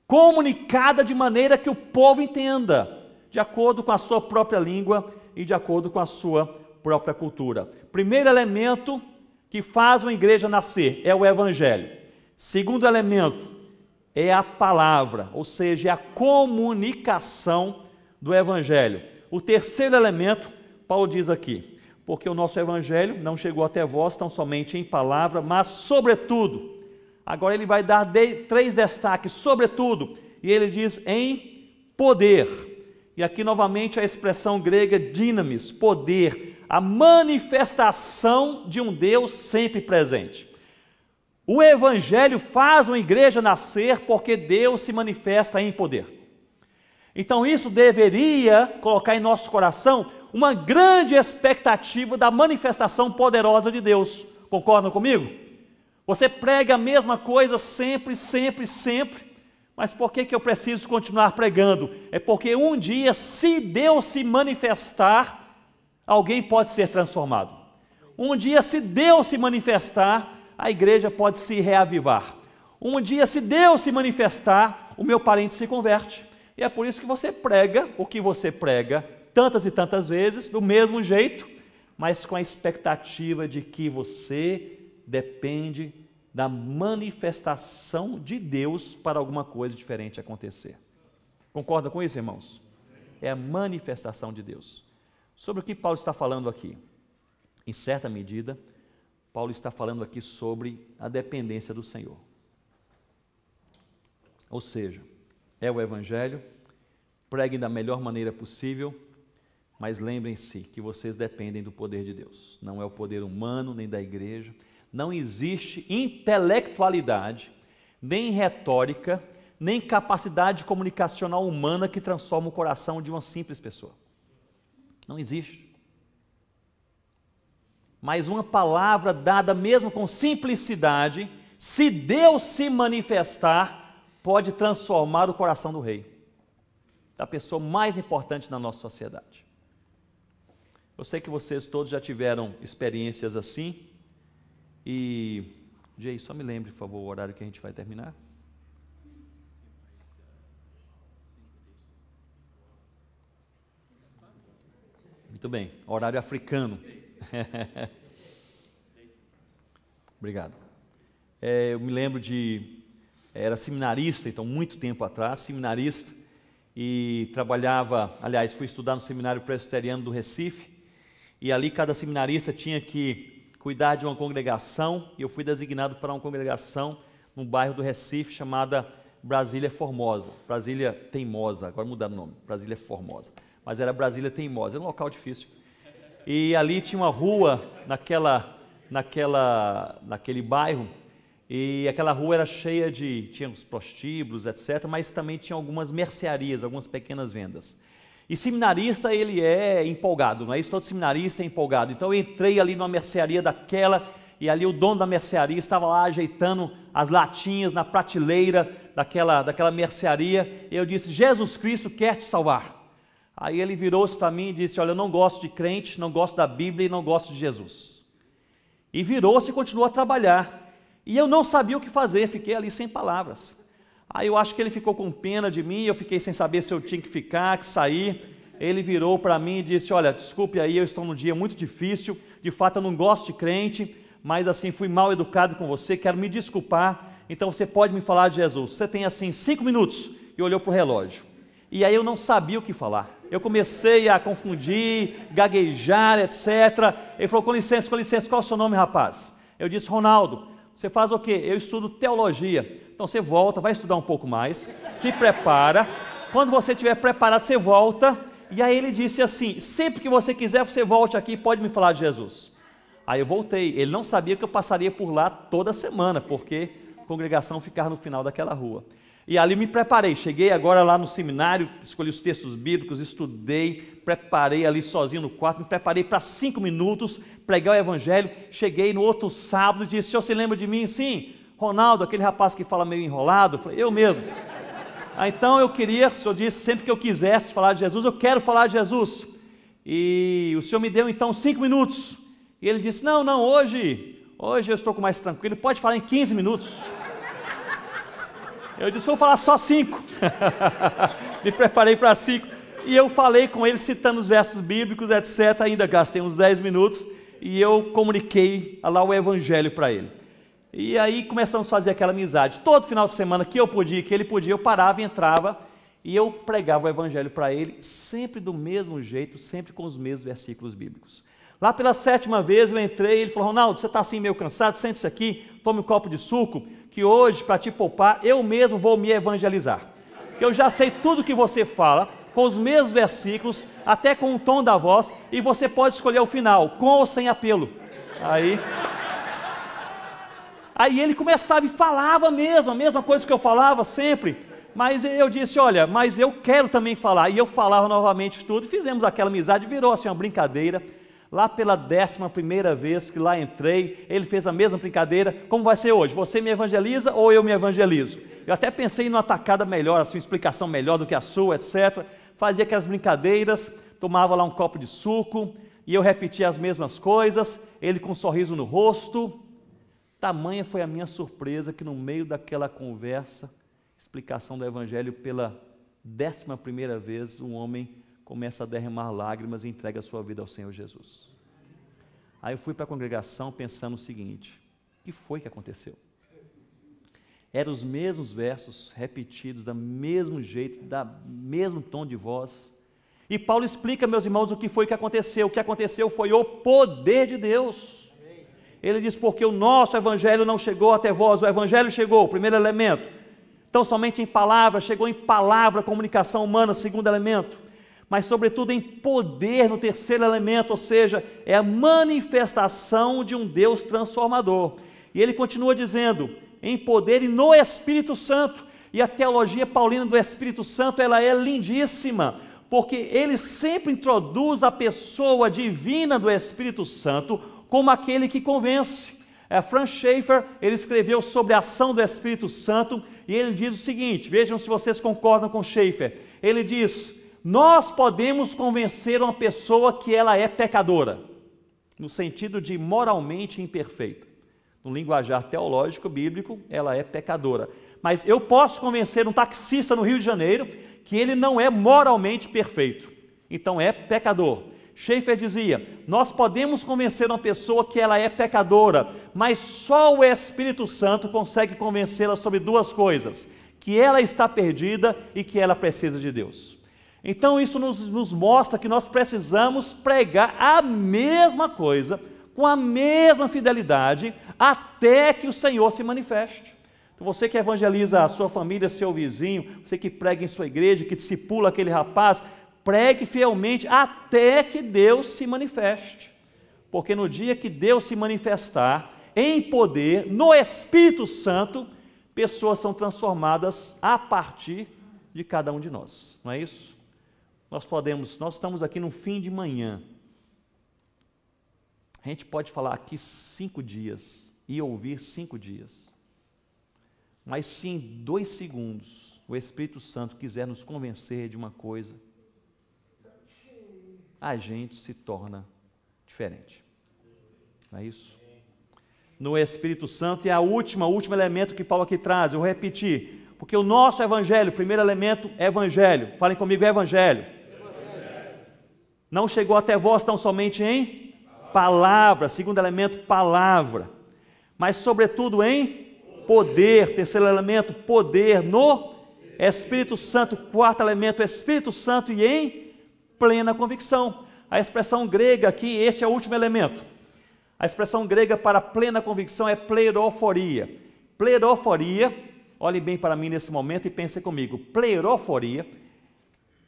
comunicada de maneira que o povo entenda, de acordo com a sua própria língua e de acordo com a sua própria cultura. Primeiro elemento que faz uma igreja nascer é o evangelho. Segundo elemento é a palavra, ou seja, é a comunicação do evangelho. O terceiro elemento, Paulo diz aqui, porque o nosso evangelho não chegou até vós tão somente em palavra, mas sobretudo. Agora ele vai dar de, três destaques, sobretudo, e ele diz em poder. E aqui novamente a expressão grega dinamis, poder, a manifestação de um Deus sempre presente. O evangelho faz uma igreja nascer porque Deus se manifesta em poder. Então, isso deveria colocar em nosso coração uma grande expectativa da manifestação poderosa de Deus. Concordam comigo? Você prega a mesma coisa sempre, sempre, sempre. Mas por que, que eu preciso continuar pregando? É porque um dia, se Deus se manifestar, alguém pode ser transformado. Um dia, se Deus se manifestar, a igreja pode se reavivar. Um dia, se Deus se manifestar, o meu parente se converte. E é por isso que você prega o que você prega tantas e tantas vezes, do mesmo jeito, mas com a expectativa de que você depende da manifestação de Deus para alguma coisa diferente acontecer. Concorda com isso, irmãos? É a manifestação de Deus. Sobre o que Paulo está falando aqui? Em certa medida, Paulo está falando aqui sobre a dependência do Senhor. Ou seja, é o Evangelho. Preguem da melhor maneira possível, mas lembrem-se que vocês dependem do poder de Deus. Não é o poder humano nem da igreja. Não existe intelectualidade, nem retórica, nem capacidade comunicacional humana que transforma o coração de uma simples pessoa. Não existe. Mas uma palavra dada mesmo com simplicidade, se Deus se manifestar, pode transformar o coração do rei, da pessoa mais importante na nossa sociedade. Eu sei que vocês todos já tiveram experiências assim. E, Jay, só me lembre, por favor, o horário que a gente vai terminar. Muito bem, horário africano. Obrigado. É, eu me lembro de era seminarista, então muito tempo atrás, seminarista, e trabalhava, aliás, fui estudar no seminário presbiteriano do Recife, e ali cada seminarista tinha que cuidar de uma congregação, e eu fui designado para uma congregação no bairro do Recife chamada Brasília Formosa, Brasília Teimosa, agora mudaram o nome, Brasília Formosa, mas era Brasília Teimosa, era um local difícil. E ali tinha uma rua naquela, naquela, naquele bairro e aquela rua era cheia de. tinha uns prostíbulos, etc., mas também tinha algumas mercearias, algumas pequenas vendas. E seminarista, ele é empolgado, não é isso? Todo seminarista é empolgado. Então eu entrei ali numa mercearia daquela, e ali o dono da mercearia estava lá ajeitando as latinhas na prateleira daquela, daquela mercearia. E eu disse: Jesus Cristo quer te salvar. Aí ele virou-se para mim e disse: Olha, eu não gosto de crente, não gosto da Bíblia e não gosto de Jesus. E virou-se e continuou a trabalhar. E eu não sabia o que fazer, fiquei ali sem palavras. Aí eu acho que ele ficou com pena de mim, eu fiquei sem saber se eu tinha que ficar, que sair. Ele virou para mim e disse: Olha, desculpe aí, eu estou num dia muito difícil, de fato eu não gosto de crente, mas assim fui mal educado com você, quero me desculpar. Então você pode me falar de Jesus. Você tem assim cinco minutos e olhou para o relógio. E aí eu não sabia o que falar. Eu comecei a confundir, gaguejar, etc. Ele falou: Com licença, com licença, qual é o seu nome, rapaz? Eu disse: Ronaldo. Você faz o quê? Eu estudo teologia. Então você volta, vai estudar um pouco mais, se prepara. Quando você estiver preparado, você volta. E aí ele disse assim: sempre que você quiser, você volte aqui e pode me falar de Jesus. Aí eu voltei. Ele não sabia que eu passaria por lá toda semana, porque a congregação ficava no final daquela rua. E ali me preparei. Cheguei agora lá no seminário, escolhi os textos bíblicos, estudei, preparei ali sozinho no quarto, me preparei para cinco minutos pregar o evangelho. Cheguei no outro sábado e disse: Senhor, se lembra de mim? Sim, Ronaldo, aquele rapaz que fala meio enrolado. Eu falei: Eu mesmo. Ah, então eu queria, o senhor disse, sempre que eu quisesse falar de Jesus, eu quero falar de Jesus. E o senhor me deu então cinco minutos. E ele disse: Não, não, hoje, hoje eu estou com mais tranquilo, pode falar em 15 minutos. Eu disse, vou falar só cinco. Me preparei para cinco. E eu falei com ele, citando os versos bíblicos, etc. Ainda gastei uns dez minutos e eu comuniquei lá o evangelho para ele. E aí começamos a fazer aquela amizade. Todo final de semana que eu podia, que ele podia, eu parava e entrava e eu pregava o evangelho para ele, sempre do mesmo jeito, sempre com os mesmos versículos bíblicos. Lá pela sétima vez eu entrei e ele falou: Ronaldo, você está assim meio cansado, sente-se aqui, tome um copo de suco, que hoje, para te poupar, eu mesmo vou me evangelizar. Que eu já sei tudo que você fala, com os mesmos versículos, até com o tom da voz, e você pode escolher o final, com ou sem apelo. Aí. Aí ele começava e falava mesmo, a mesma coisa que eu falava sempre. Mas eu disse, olha, mas eu quero também falar. E eu falava novamente tudo, fizemos aquela amizade, virou assim uma brincadeira. Lá pela décima primeira vez que lá entrei, ele fez a mesma brincadeira. Como vai ser hoje? Você me evangeliza ou eu me evangelizo? Eu até pensei em uma tacada melhor, assim, uma explicação melhor do que a sua, etc. Fazia aquelas brincadeiras, tomava lá um copo de suco e eu repetia as mesmas coisas. Ele com um sorriso no rosto. Tamanha foi a minha surpresa que no meio daquela conversa, explicação do evangelho pela décima primeira vez, um homem começa a derramar lágrimas e entrega a sua vida ao Senhor Jesus. Aí eu fui para a congregação pensando o seguinte: o que foi que aconteceu? Eram os mesmos versos repetidos, do mesmo jeito, do mesmo tom de voz. E Paulo explica, meus irmãos, o que foi que aconteceu. O que aconteceu foi o poder de Deus. Ele diz: Porque o nosso evangelho não chegou até vós, o evangelho chegou, primeiro elemento. Então, somente em palavra, chegou em palavra, comunicação humana, segundo elemento mas, sobretudo, em poder no terceiro elemento, ou seja, é a manifestação de um Deus transformador. E ele continua dizendo: em poder e no Espírito Santo. E a teologia paulina do Espírito Santo, ela é lindíssima, porque ele sempre introduz a pessoa divina do Espírito Santo como aquele que convence. É, Franz Schaeffer, ele escreveu sobre a ação do Espírito Santo e ele diz o seguinte, vejam se vocês concordam com Schaeffer. Ele diz: nós podemos convencer uma pessoa que ela é pecadora, no sentido de moralmente imperfeita. No linguajar teológico bíblico, ela é pecadora. Mas eu posso convencer um taxista no Rio de Janeiro que ele não é moralmente perfeito. Então é pecador. Schaefer dizia: Nós podemos convencer uma pessoa que ela é pecadora, mas só o Espírito Santo consegue convencê-la sobre duas coisas: que ela está perdida e que ela precisa de Deus. Então isso nos, nos mostra que nós precisamos pregar a mesma coisa, com a mesma fidelidade, até que o Senhor se manifeste. Então, você que evangeliza a sua família, seu vizinho, você que prega em sua igreja, que discipula aquele rapaz, pregue fielmente até que Deus se manifeste. Porque no dia que Deus se manifestar em poder, no Espírito Santo, pessoas são transformadas a partir de cada um de nós. Não é isso? Nós podemos, nós estamos aqui no fim de manhã. A gente pode falar aqui cinco dias e ouvir cinco dias. Mas se em dois segundos o Espírito Santo quiser nos convencer de uma coisa, a gente se torna diferente. Não é isso? No Espírito Santo é a última, último elemento que Paulo aqui traz. Eu vou repetir, porque o nosso evangelho, primeiro elemento, é evangelho. Falem comigo, é evangelho. Não chegou até vós tão somente em palavra, segundo elemento, palavra, mas sobretudo em poder, terceiro elemento, poder no Espírito Santo, quarto elemento, Espírito Santo e em plena convicção. A expressão grega aqui, este é o último elemento. A expressão grega para plena convicção é pleroforia. Pleroforia, olhe bem para mim nesse momento e pense comigo. Pleroforia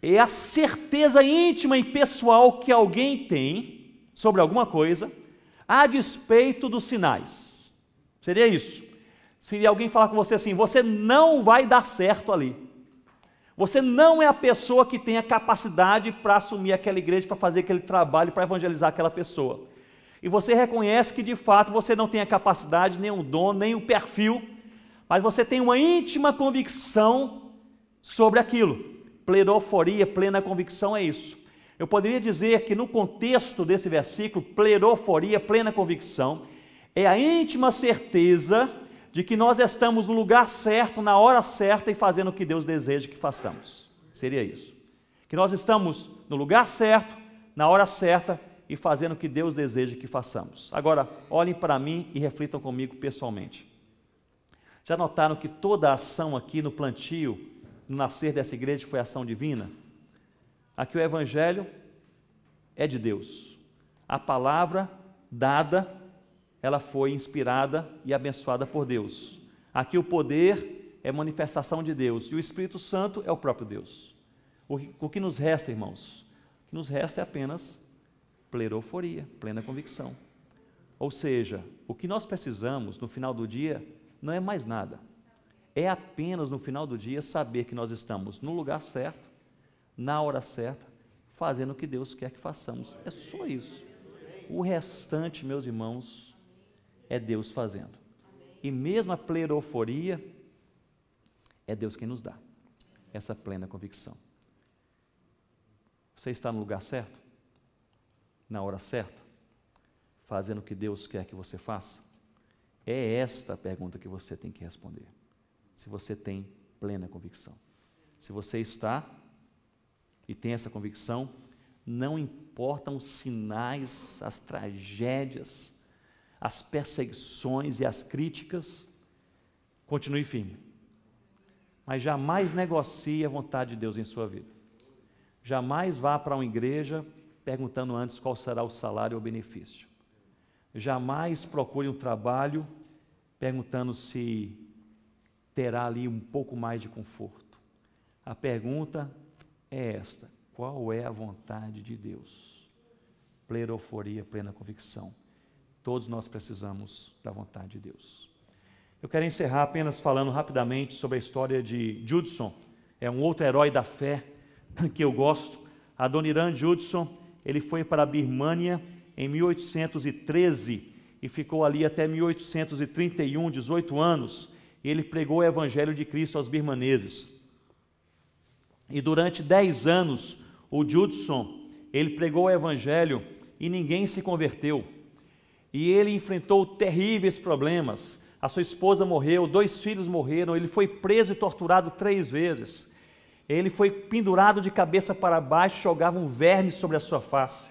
é a certeza íntima e pessoal que alguém tem sobre alguma coisa a despeito dos sinais. Seria isso. Seria alguém falar com você assim: você não vai dar certo ali. Você não é a pessoa que tem a capacidade para assumir aquela igreja, para fazer aquele trabalho, para evangelizar aquela pessoa. E você reconhece que de fato você não tem a capacidade, nem o dom, nem o perfil, mas você tem uma íntima convicção sobre aquilo. Pleroforia, plena convicção é isso. Eu poderia dizer que no contexto desse versículo, pleroforia, plena convicção, é a íntima certeza de que nós estamos no lugar certo, na hora certa e fazendo o que Deus deseja que façamos. Seria isso. Que nós estamos no lugar certo, na hora certa e fazendo o que Deus deseja que façamos. Agora, olhem para mim e reflitam comigo pessoalmente. Já notaram que toda a ação aqui no plantio no nascer dessa igreja foi ação divina? Aqui o Evangelho é de Deus. A palavra dada, ela foi inspirada e abençoada por Deus. Aqui o poder é manifestação de Deus e o Espírito Santo é o próprio Deus. O que nos resta, irmãos? O que nos resta é apenas pleroforia, plena convicção. Ou seja, o que nós precisamos no final do dia não é mais nada é apenas no final do dia saber que nós estamos no lugar certo, na hora certa, fazendo o que Deus quer que façamos. É só isso. O restante, meus irmãos, é Deus fazendo. E mesmo a pleroforia, é Deus quem nos dá essa plena convicção. Você está no lugar certo? Na hora certa? Fazendo o que Deus quer que você faça? É esta a pergunta que você tem que responder se você tem plena convicção. Se você está e tem essa convicção, não importam os sinais, as tragédias, as perseguições e as críticas, continue firme. Mas jamais negocie a vontade de Deus em sua vida. Jamais vá para uma igreja perguntando antes qual será o salário ou benefício. Jamais procure um trabalho perguntando se terá ali um pouco mais de conforto. A pergunta é esta: qual é a vontade de Deus? Plena euforia, plena convicção. Todos nós precisamos da vontade de Deus. Eu quero encerrar apenas falando rapidamente sobre a história de Judson. É um outro herói da fé que eu gosto. Adoniran Judson, ele foi para a Birmânia em 1813 e ficou ali até 1831, 18 anos ele pregou o Evangelho de Cristo aos birmaneses. E durante dez anos, o Judson, ele pregou o Evangelho e ninguém se converteu. E ele enfrentou terríveis problemas. A sua esposa morreu, dois filhos morreram, ele foi preso e torturado três vezes. Ele foi pendurado de cabeça para baixo, jogava um verme sobre a sua face.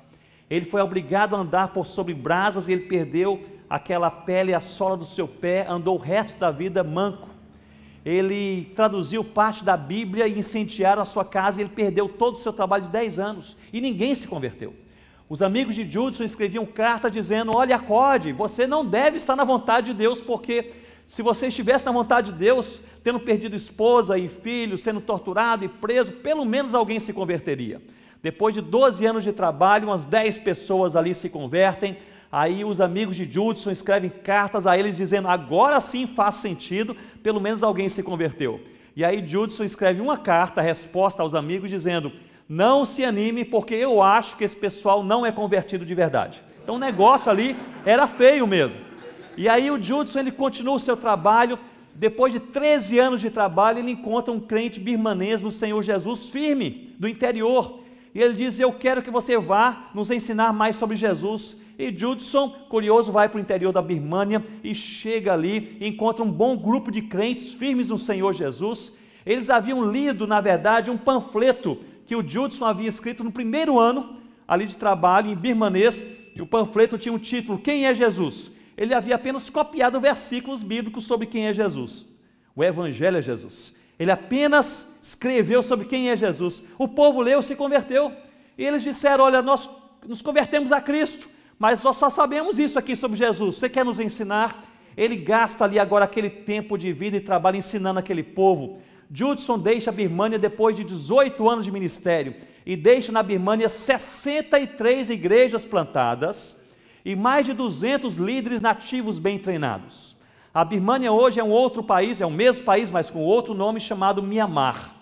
Ele foi obrigado a andar por sobre brasas e ele perdeu aquela pele, a sola do seu pé, andou o resto da vida manco. Ele traduziu parte da Bíblia e incendiaram a sua casa e ele perdeu todo o seu trabalho de 10 anos e ninguém se converteu. Os amigos de Judson escreviam carta dizendo: Olha, acorde, você não deve estar na vontade de Deus, porque se você estivesse na vontade de Deus, tendo perdido esposa e filho, sendo torturado e preso, pelo menos alguém se converteria. Depois de 12 anos de trabalho, umas 10 pessoas ali se convertem. Aí os amigos de Judson escrevem cartas a eles dizendo: agora sim faz sentido, pelo menos alguém se converteu. E aí Judson escreve uma carta, resposta aos amigos, dizendo: não se anime, porque eu acho que esse pessoal não é convertido de verdade. Então o negócio ali era feio mesmo. E aí o Judson ele continua o seu trabalho. Depois de 13 anos de trabalho, ele encontra um crente birmanês do Senhor Jesus firme, do interior. E ele diz: Eu quero que você vá nos ensinar mais sobre Jesus. E Judson, curioso, vai para o interior da Birmânia e chega ali, e encontra um bom grupo de crentes firmes no Senhor Jesus. Eles haviam lido, na verdade, um panfleto que o Judson havia escrito no primeiro ano ali de trabalho em birmanês, e o panfleto tinha um título: Quem é Jesus? Ele havia apenas copiado versículos bíblicos sobre quem é Jesus. O Evangelho é Jesus. Ele apenas escreveu sobre quem é Jesus. O povo leu, se converteu. E eles disseram: Olha, nós nos convertemos a Cristo, mas nós só sabemos isso aqui sobre Jesus. Você quer nos ensinar? Ele gasta ali agora aquele tempo de vida e trabalho ensinando aquele povo. Judson deixa a Birmania depois de 18 anos de ministério e deixa na Birmania 63 igrejas plantadas e mais de 200 líderes nativos bem treinados. A Birmania hoje é um outro país, é o mesmo país, mas com outro nome chamado Mianmar.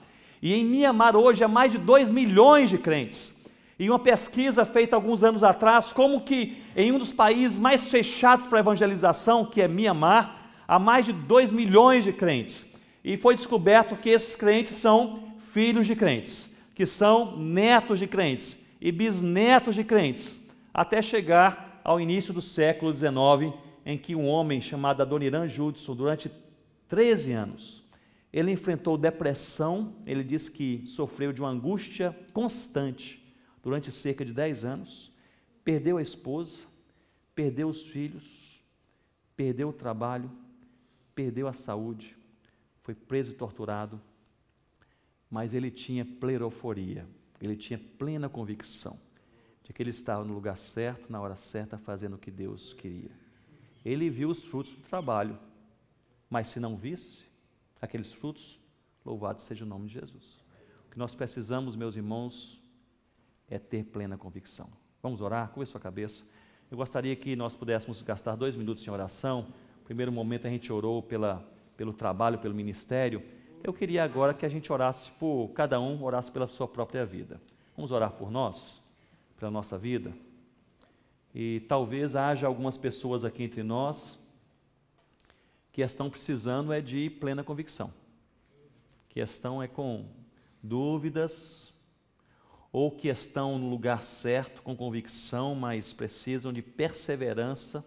E em Mianmar hoje há mais de 2 milhões de crentes. E uma pesquisa feita alguns anos atrás, como que em um dos países mais fechados para evangelização, que é Mianmar, há mais de 2 milhões de crentes. E foi descoberto que esses crentes são filhos de crentes, que são netos de crentes e bisnetos de crentes, até chegar ao início do século XIX em que um homem chamado Adoniran Judson, durante 13 anos, ele enfrentou depressão, ele disse que sofreu de uma angústia constante durante cerca de 10 anos, perdeu a esposa, perdeu os filhos, perdeu o trabalho, perdeu a saúde, foi preso e torturado, mas ele tinha pleroforia, ele tinha plena convicção de que ele estava no lugar certo, na hora certa, fazendo o que Deus queria ele viu os frutos do trabalho. Mas se não visse aqueles frutos, louvado seja o nome de Jesus. O que nós precisamos, meus irmãos, é ter plena convicção. Vamos orar? Curva sua cabeça. Eu gostaria que nós pudéssemos gastar dois minutos em oração. No primeiro momento a gente orou pela, pelo trabalho, pelo ministério. Eu queria agora que a gente orasse por cada um, orasse pela sua própria vida. Vamos orar por nós, pela nossa vida? E talvez haja algumas pessoas aqui entre nós que estão precisando é de plena convicção. Que estão é com dúvidas ou que estão no lugar certo com convicção, mas precisam de perseverança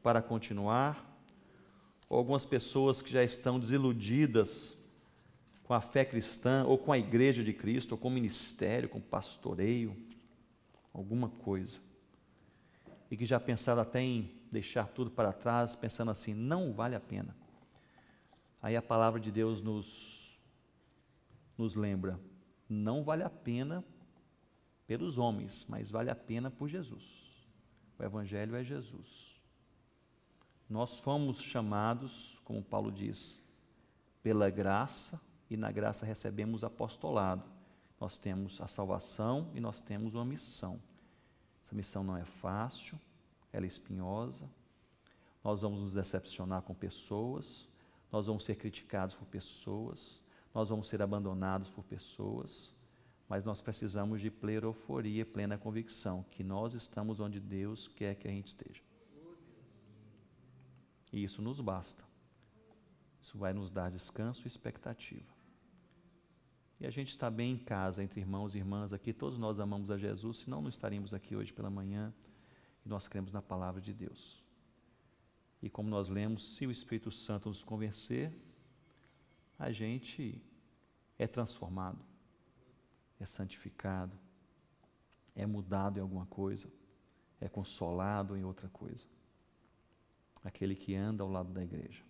para continuar. Ou algumas pessoas que já estão desiludidas com a fé cristã ou com a igreja de Cristo, ou com o ministério, com o pastoreio, alguma coisa e que já pensaram até em deixar tudo para trás, pensando assim: não vale a pena. Aí a palavra de Deus nos, nos lembra: não vale a pena pelos homens, mas vale a pena por Jesus. O Evangelho é Jesus. Nós fomos chamados, como Paulo diz, pela graça, e na graça recebemos apostolado. Nós temos a salvação e nós temos uma missão. Essa missão não é fácil, ela é espinhosa. Nós vamos nos decepcionar com pessoas, nós vamos ser criticados por pessoas, nós vamos ser abandonados por pessoas, mas nós precisamos de pleroforia, plena convicção que nós estamos onde Deus quer que a gente esteja. E isso nos basta. Isso vai nos dar descanso e expectativa. E a gente está bem em casa, entre irmãos e irmãs aqui. Todos nós amamos a Jesus, senão não estaríamos aqui hoje pela manhã. E nós cremos na palavra de Deus. E como nós lemos, se o Espírito Santo nos convencer, a gente é transformado, é santificado, é mudado em alguma coisa, é consolado em outra coisa. Aquele que anda ao lado da igreja.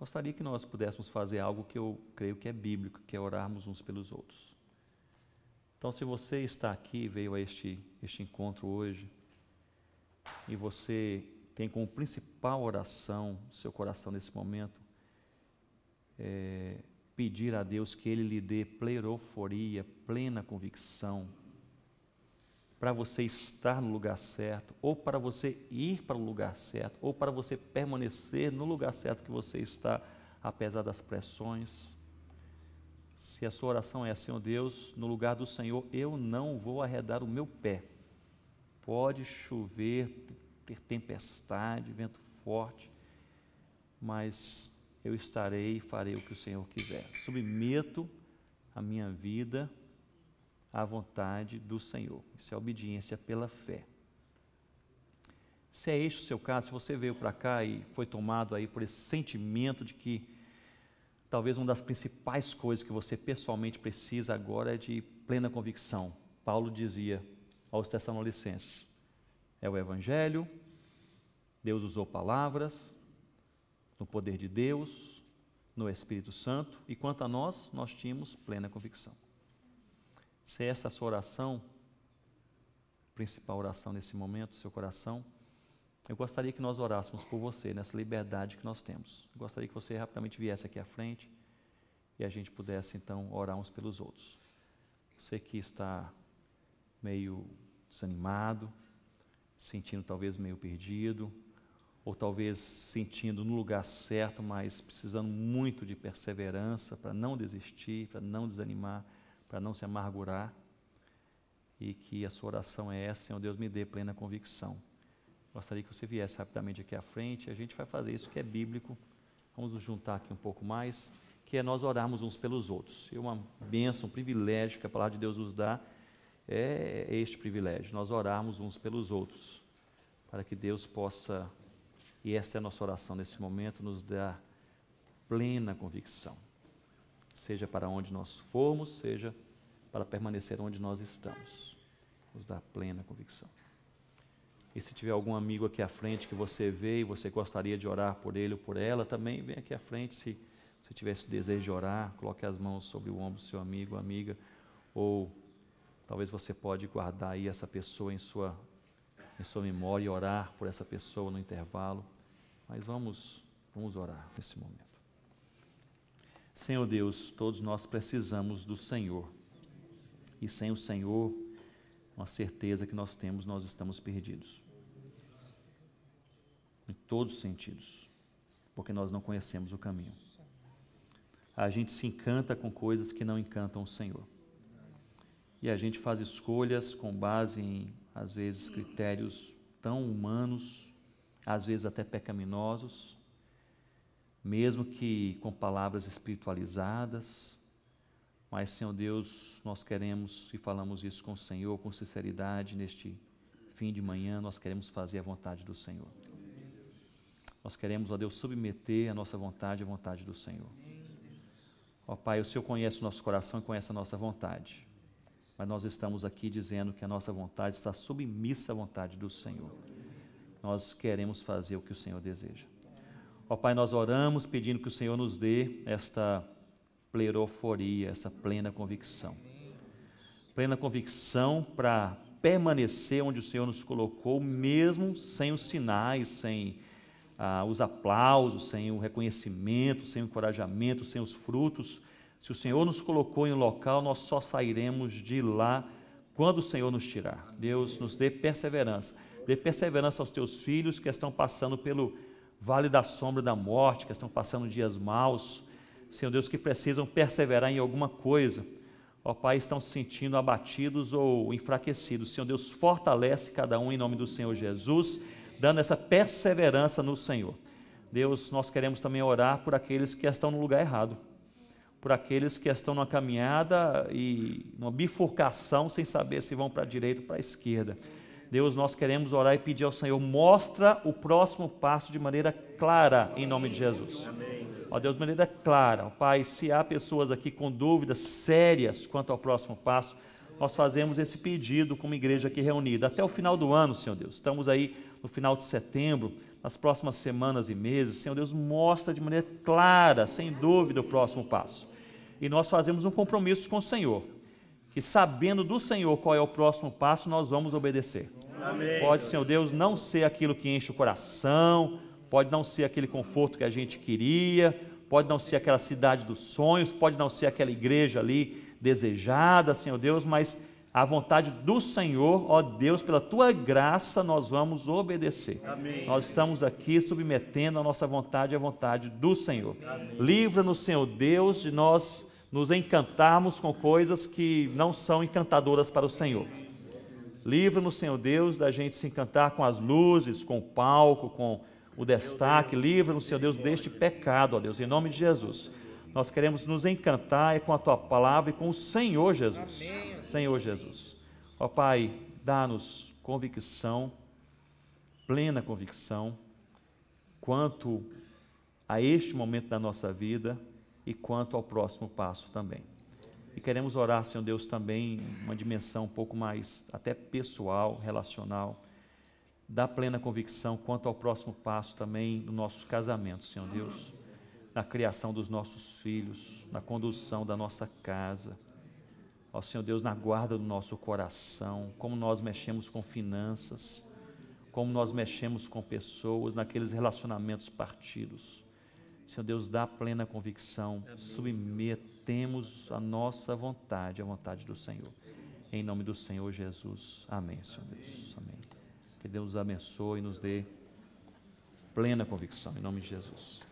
Gostaria que nós pudéssemos fazer algo que eu creio que é bíblico, que é orarmos uns pelos outros. Então, se você está aqui, veio a este, este encontro hoje, e você tem como principal oração, seu coração nesse momento, é, pedir a Deus que Ele lhe dê pleroforia, plena convicção para você estar no lugar certo, ou para você ir para o lugar certo, ou para você permanecer no lugar certo que você está, apesar das pressões. Se a sua oração é assim, ó Deus, no lugar do Senhor, eu não vou arredar o meu pé. Pode chover, ter tempestade, vento forte, mas eu estarei e farei o que o Senhor quiser. Submeto a minha vida à vontade do Senhor. Isso é obediência pela fé. Se é este o seu caso, se você veio para cá e foi tomado aí por esse sentimento de que talvez uma das principais coisas que você pessoalmente precisa agora é de plena convicção. Paulo dizia aos Tessalonicenses: é o Evangelho, Deus usou palavras, no poder de Deus, no Espírito Santo, e quanto a nós, nós tínhamos plena convicção. Se essa é a sua oração, principal oração nesse momento, seu coração, eu gostaria que nós orássemos por você, nessa liberdade que nós temos. Eu gostaria que você rapidamente viesse aqui à frente e a gente pudesse então orar uns pelos outros. Você que está meio desanimado, sentindo talvez meio perdido, ou talvez sentindo no lugar certo, mas precisando muito de perseverança para não desistir, para não desanimar para não se amargurar e que a sua oração é essa, Senhor Deus, me dê plena convicção. Gostaria que você viesse rapidamente aqui à frente, a gente vai fazer isso que é bíblico. Vamos nos juntar aqui um pouco mais, que é nós orarmos uns pelos outros. E uma bênção, um privilégio que a palavra de Deus nos dá é este privilégio, nós orarmos uns pelos outros, para que Deus possa, e essa é a nossa oração nesse momento, nos dar plena convicção seja para onde nós formos, seja para permanecer onde nós estamos. Nos dá plena convicção. E se tiver algum amigo aqui à frente que você vê e você gostaria de orar por ele ou por ela, também vem aqui à frente. Se você tiver esse desejo de orar, coloque as mãos sobre o ombro do seu amigo, ou amiga, ou talvez você pode guardar aí essa pessoa em sua, em sua memória e orar por essa pessoa no intervalo. Mas vamos, vamos orar nesse momento. Senhor Deus, todos nós precisamos do Senhor. E sem o Senhor, uma certeza que nós temos, nós estamos perdidos. Em todos os sentidos, porque nós não conhecemos o caminho. A gente se encanta com coisas que não encantam o Senhor. E a gente faz escolhas com base em, às vezes, critérios tão humanos, às vezes até pecaminosos mesmo que com palavras espiritualizadas, mas, Senhor Deus, nós queremos e falamos isso com o Senhor, com sinceridade, neste fim de manhã, nós queremos fazer a vontade do Senhor. Nós queremos, ó Deus, submeter a nossa vontade à vontade do Senhor. Ó Pai, o Senhor conhece o nosso coração e conhece a nossa vontade. Mas nós estamos aqui dizendo que a nossa vontade está submissa à vontade do Senhor. Nós queremos fazer o que o Senhor deseja. Ó Pai, nós oramos pedindo que o Senhor nos dê esta pleroforia, essa plena convicção. Plena convicção para permanecer onde o Senhor nos colocou, mesmo sem os sinais, sem ah, os aplausos, sem o reconhecimento, sem o encorajamento, sem os frutos. Se o Senhor nos colocou em um local, nós só sairemos de lá quando o Senhor nos tirar. Deus nos dê perseverança. Dê perseverança aos teus filhos que estão passando pelo vale da sombra da morte, que estão passando dias maus, Senhor Deus, que precisam perseverar em alguma coisa. Ó Pai, estão se sentindo abatidos ou enfraquecidos. Senhor Deus, fortalece cada um em nome do Senhor Jesus, dando essa perseverança no Senhor. Deus, nós queremos também orar por aqueles que estão no lugar errado, por aqueles que estão numa caminhada e numa bifurcação sem saber se vão para a direita ou para a esquerda. Deus, nós queremos orar e pedir ao Senhor, mostra o próximo passo de maneira clara, em nome de Jesus. Ó Deus, de maneira clara, ó Pai, se há pessoas aqui com dúvidas sérias quanto ao próximo passo, nós fazemos esse pedido como igreja aqui reunida. Até o final do ano, Senhor Deus, estamos aí no final de setembro, nas próximas semanas e meses, Senhor Deus, mostra de maneira clara, sem dúvida, o próximo passo. E nós fazemos um compromisso com o Senhor que sabendo do Senhor qual é o próximo passo, nós vamos obedecer. Amém. Pode, Senhor Deus, não ser aquilo que enche o coração, pode não ser aquele conforto que a gente queria, pode não ser aquela cidade dos sonhos, pode não ser aquela igreja ali desejada, Senhor Deus, mas a vontade do Senhor, ó Deus, pela tua graça nós vamos obedecer. Amém. Nós estamos aqui submetendo a nossa vontade à vontade do Senhor. Livra-nos, Senhor Deus, de nós nos encantarmos com coisas que não são encantadoras para o Senhor. Livra-nos, Senhor Deus, da gente se encantar com as luzes, com o palco, com o destaque. Livra-nos, Senhor Deus, deste pecado, ó Deus, em nome de Jesus. Nós queremos nos encantar é com a tua palavra e com o Senhor Jesus. Senhor Jesus. Ó Pai, dá-nos convicção, plena convicção, quanto a este momento da nossa vida e quanto ao próximo passo também. E queremos orar, Senhor Deus, também uma dimensão um pouco mais até pessoal, relacional, da plena convicção quanto ao próximo passo também do nosso casamento, Senhor Deus, na criação dos nossos filhos, na condução da nossa casa. Ó Senhor Deus, na guarda do nosso coração, como nós mexemos com finanças, como nós mexemos com pessoas, naqueles relacionamentos partidos Senhor Deus, dá plena convicção, Amém. submetemos a nossa vontade à vontade do Senhor. Em nome do Senhor Jesus. Amém, Senhor Amém. Deus. Amém. Que Deus abençoe e nos dê plena convicção, em nome de Jesus.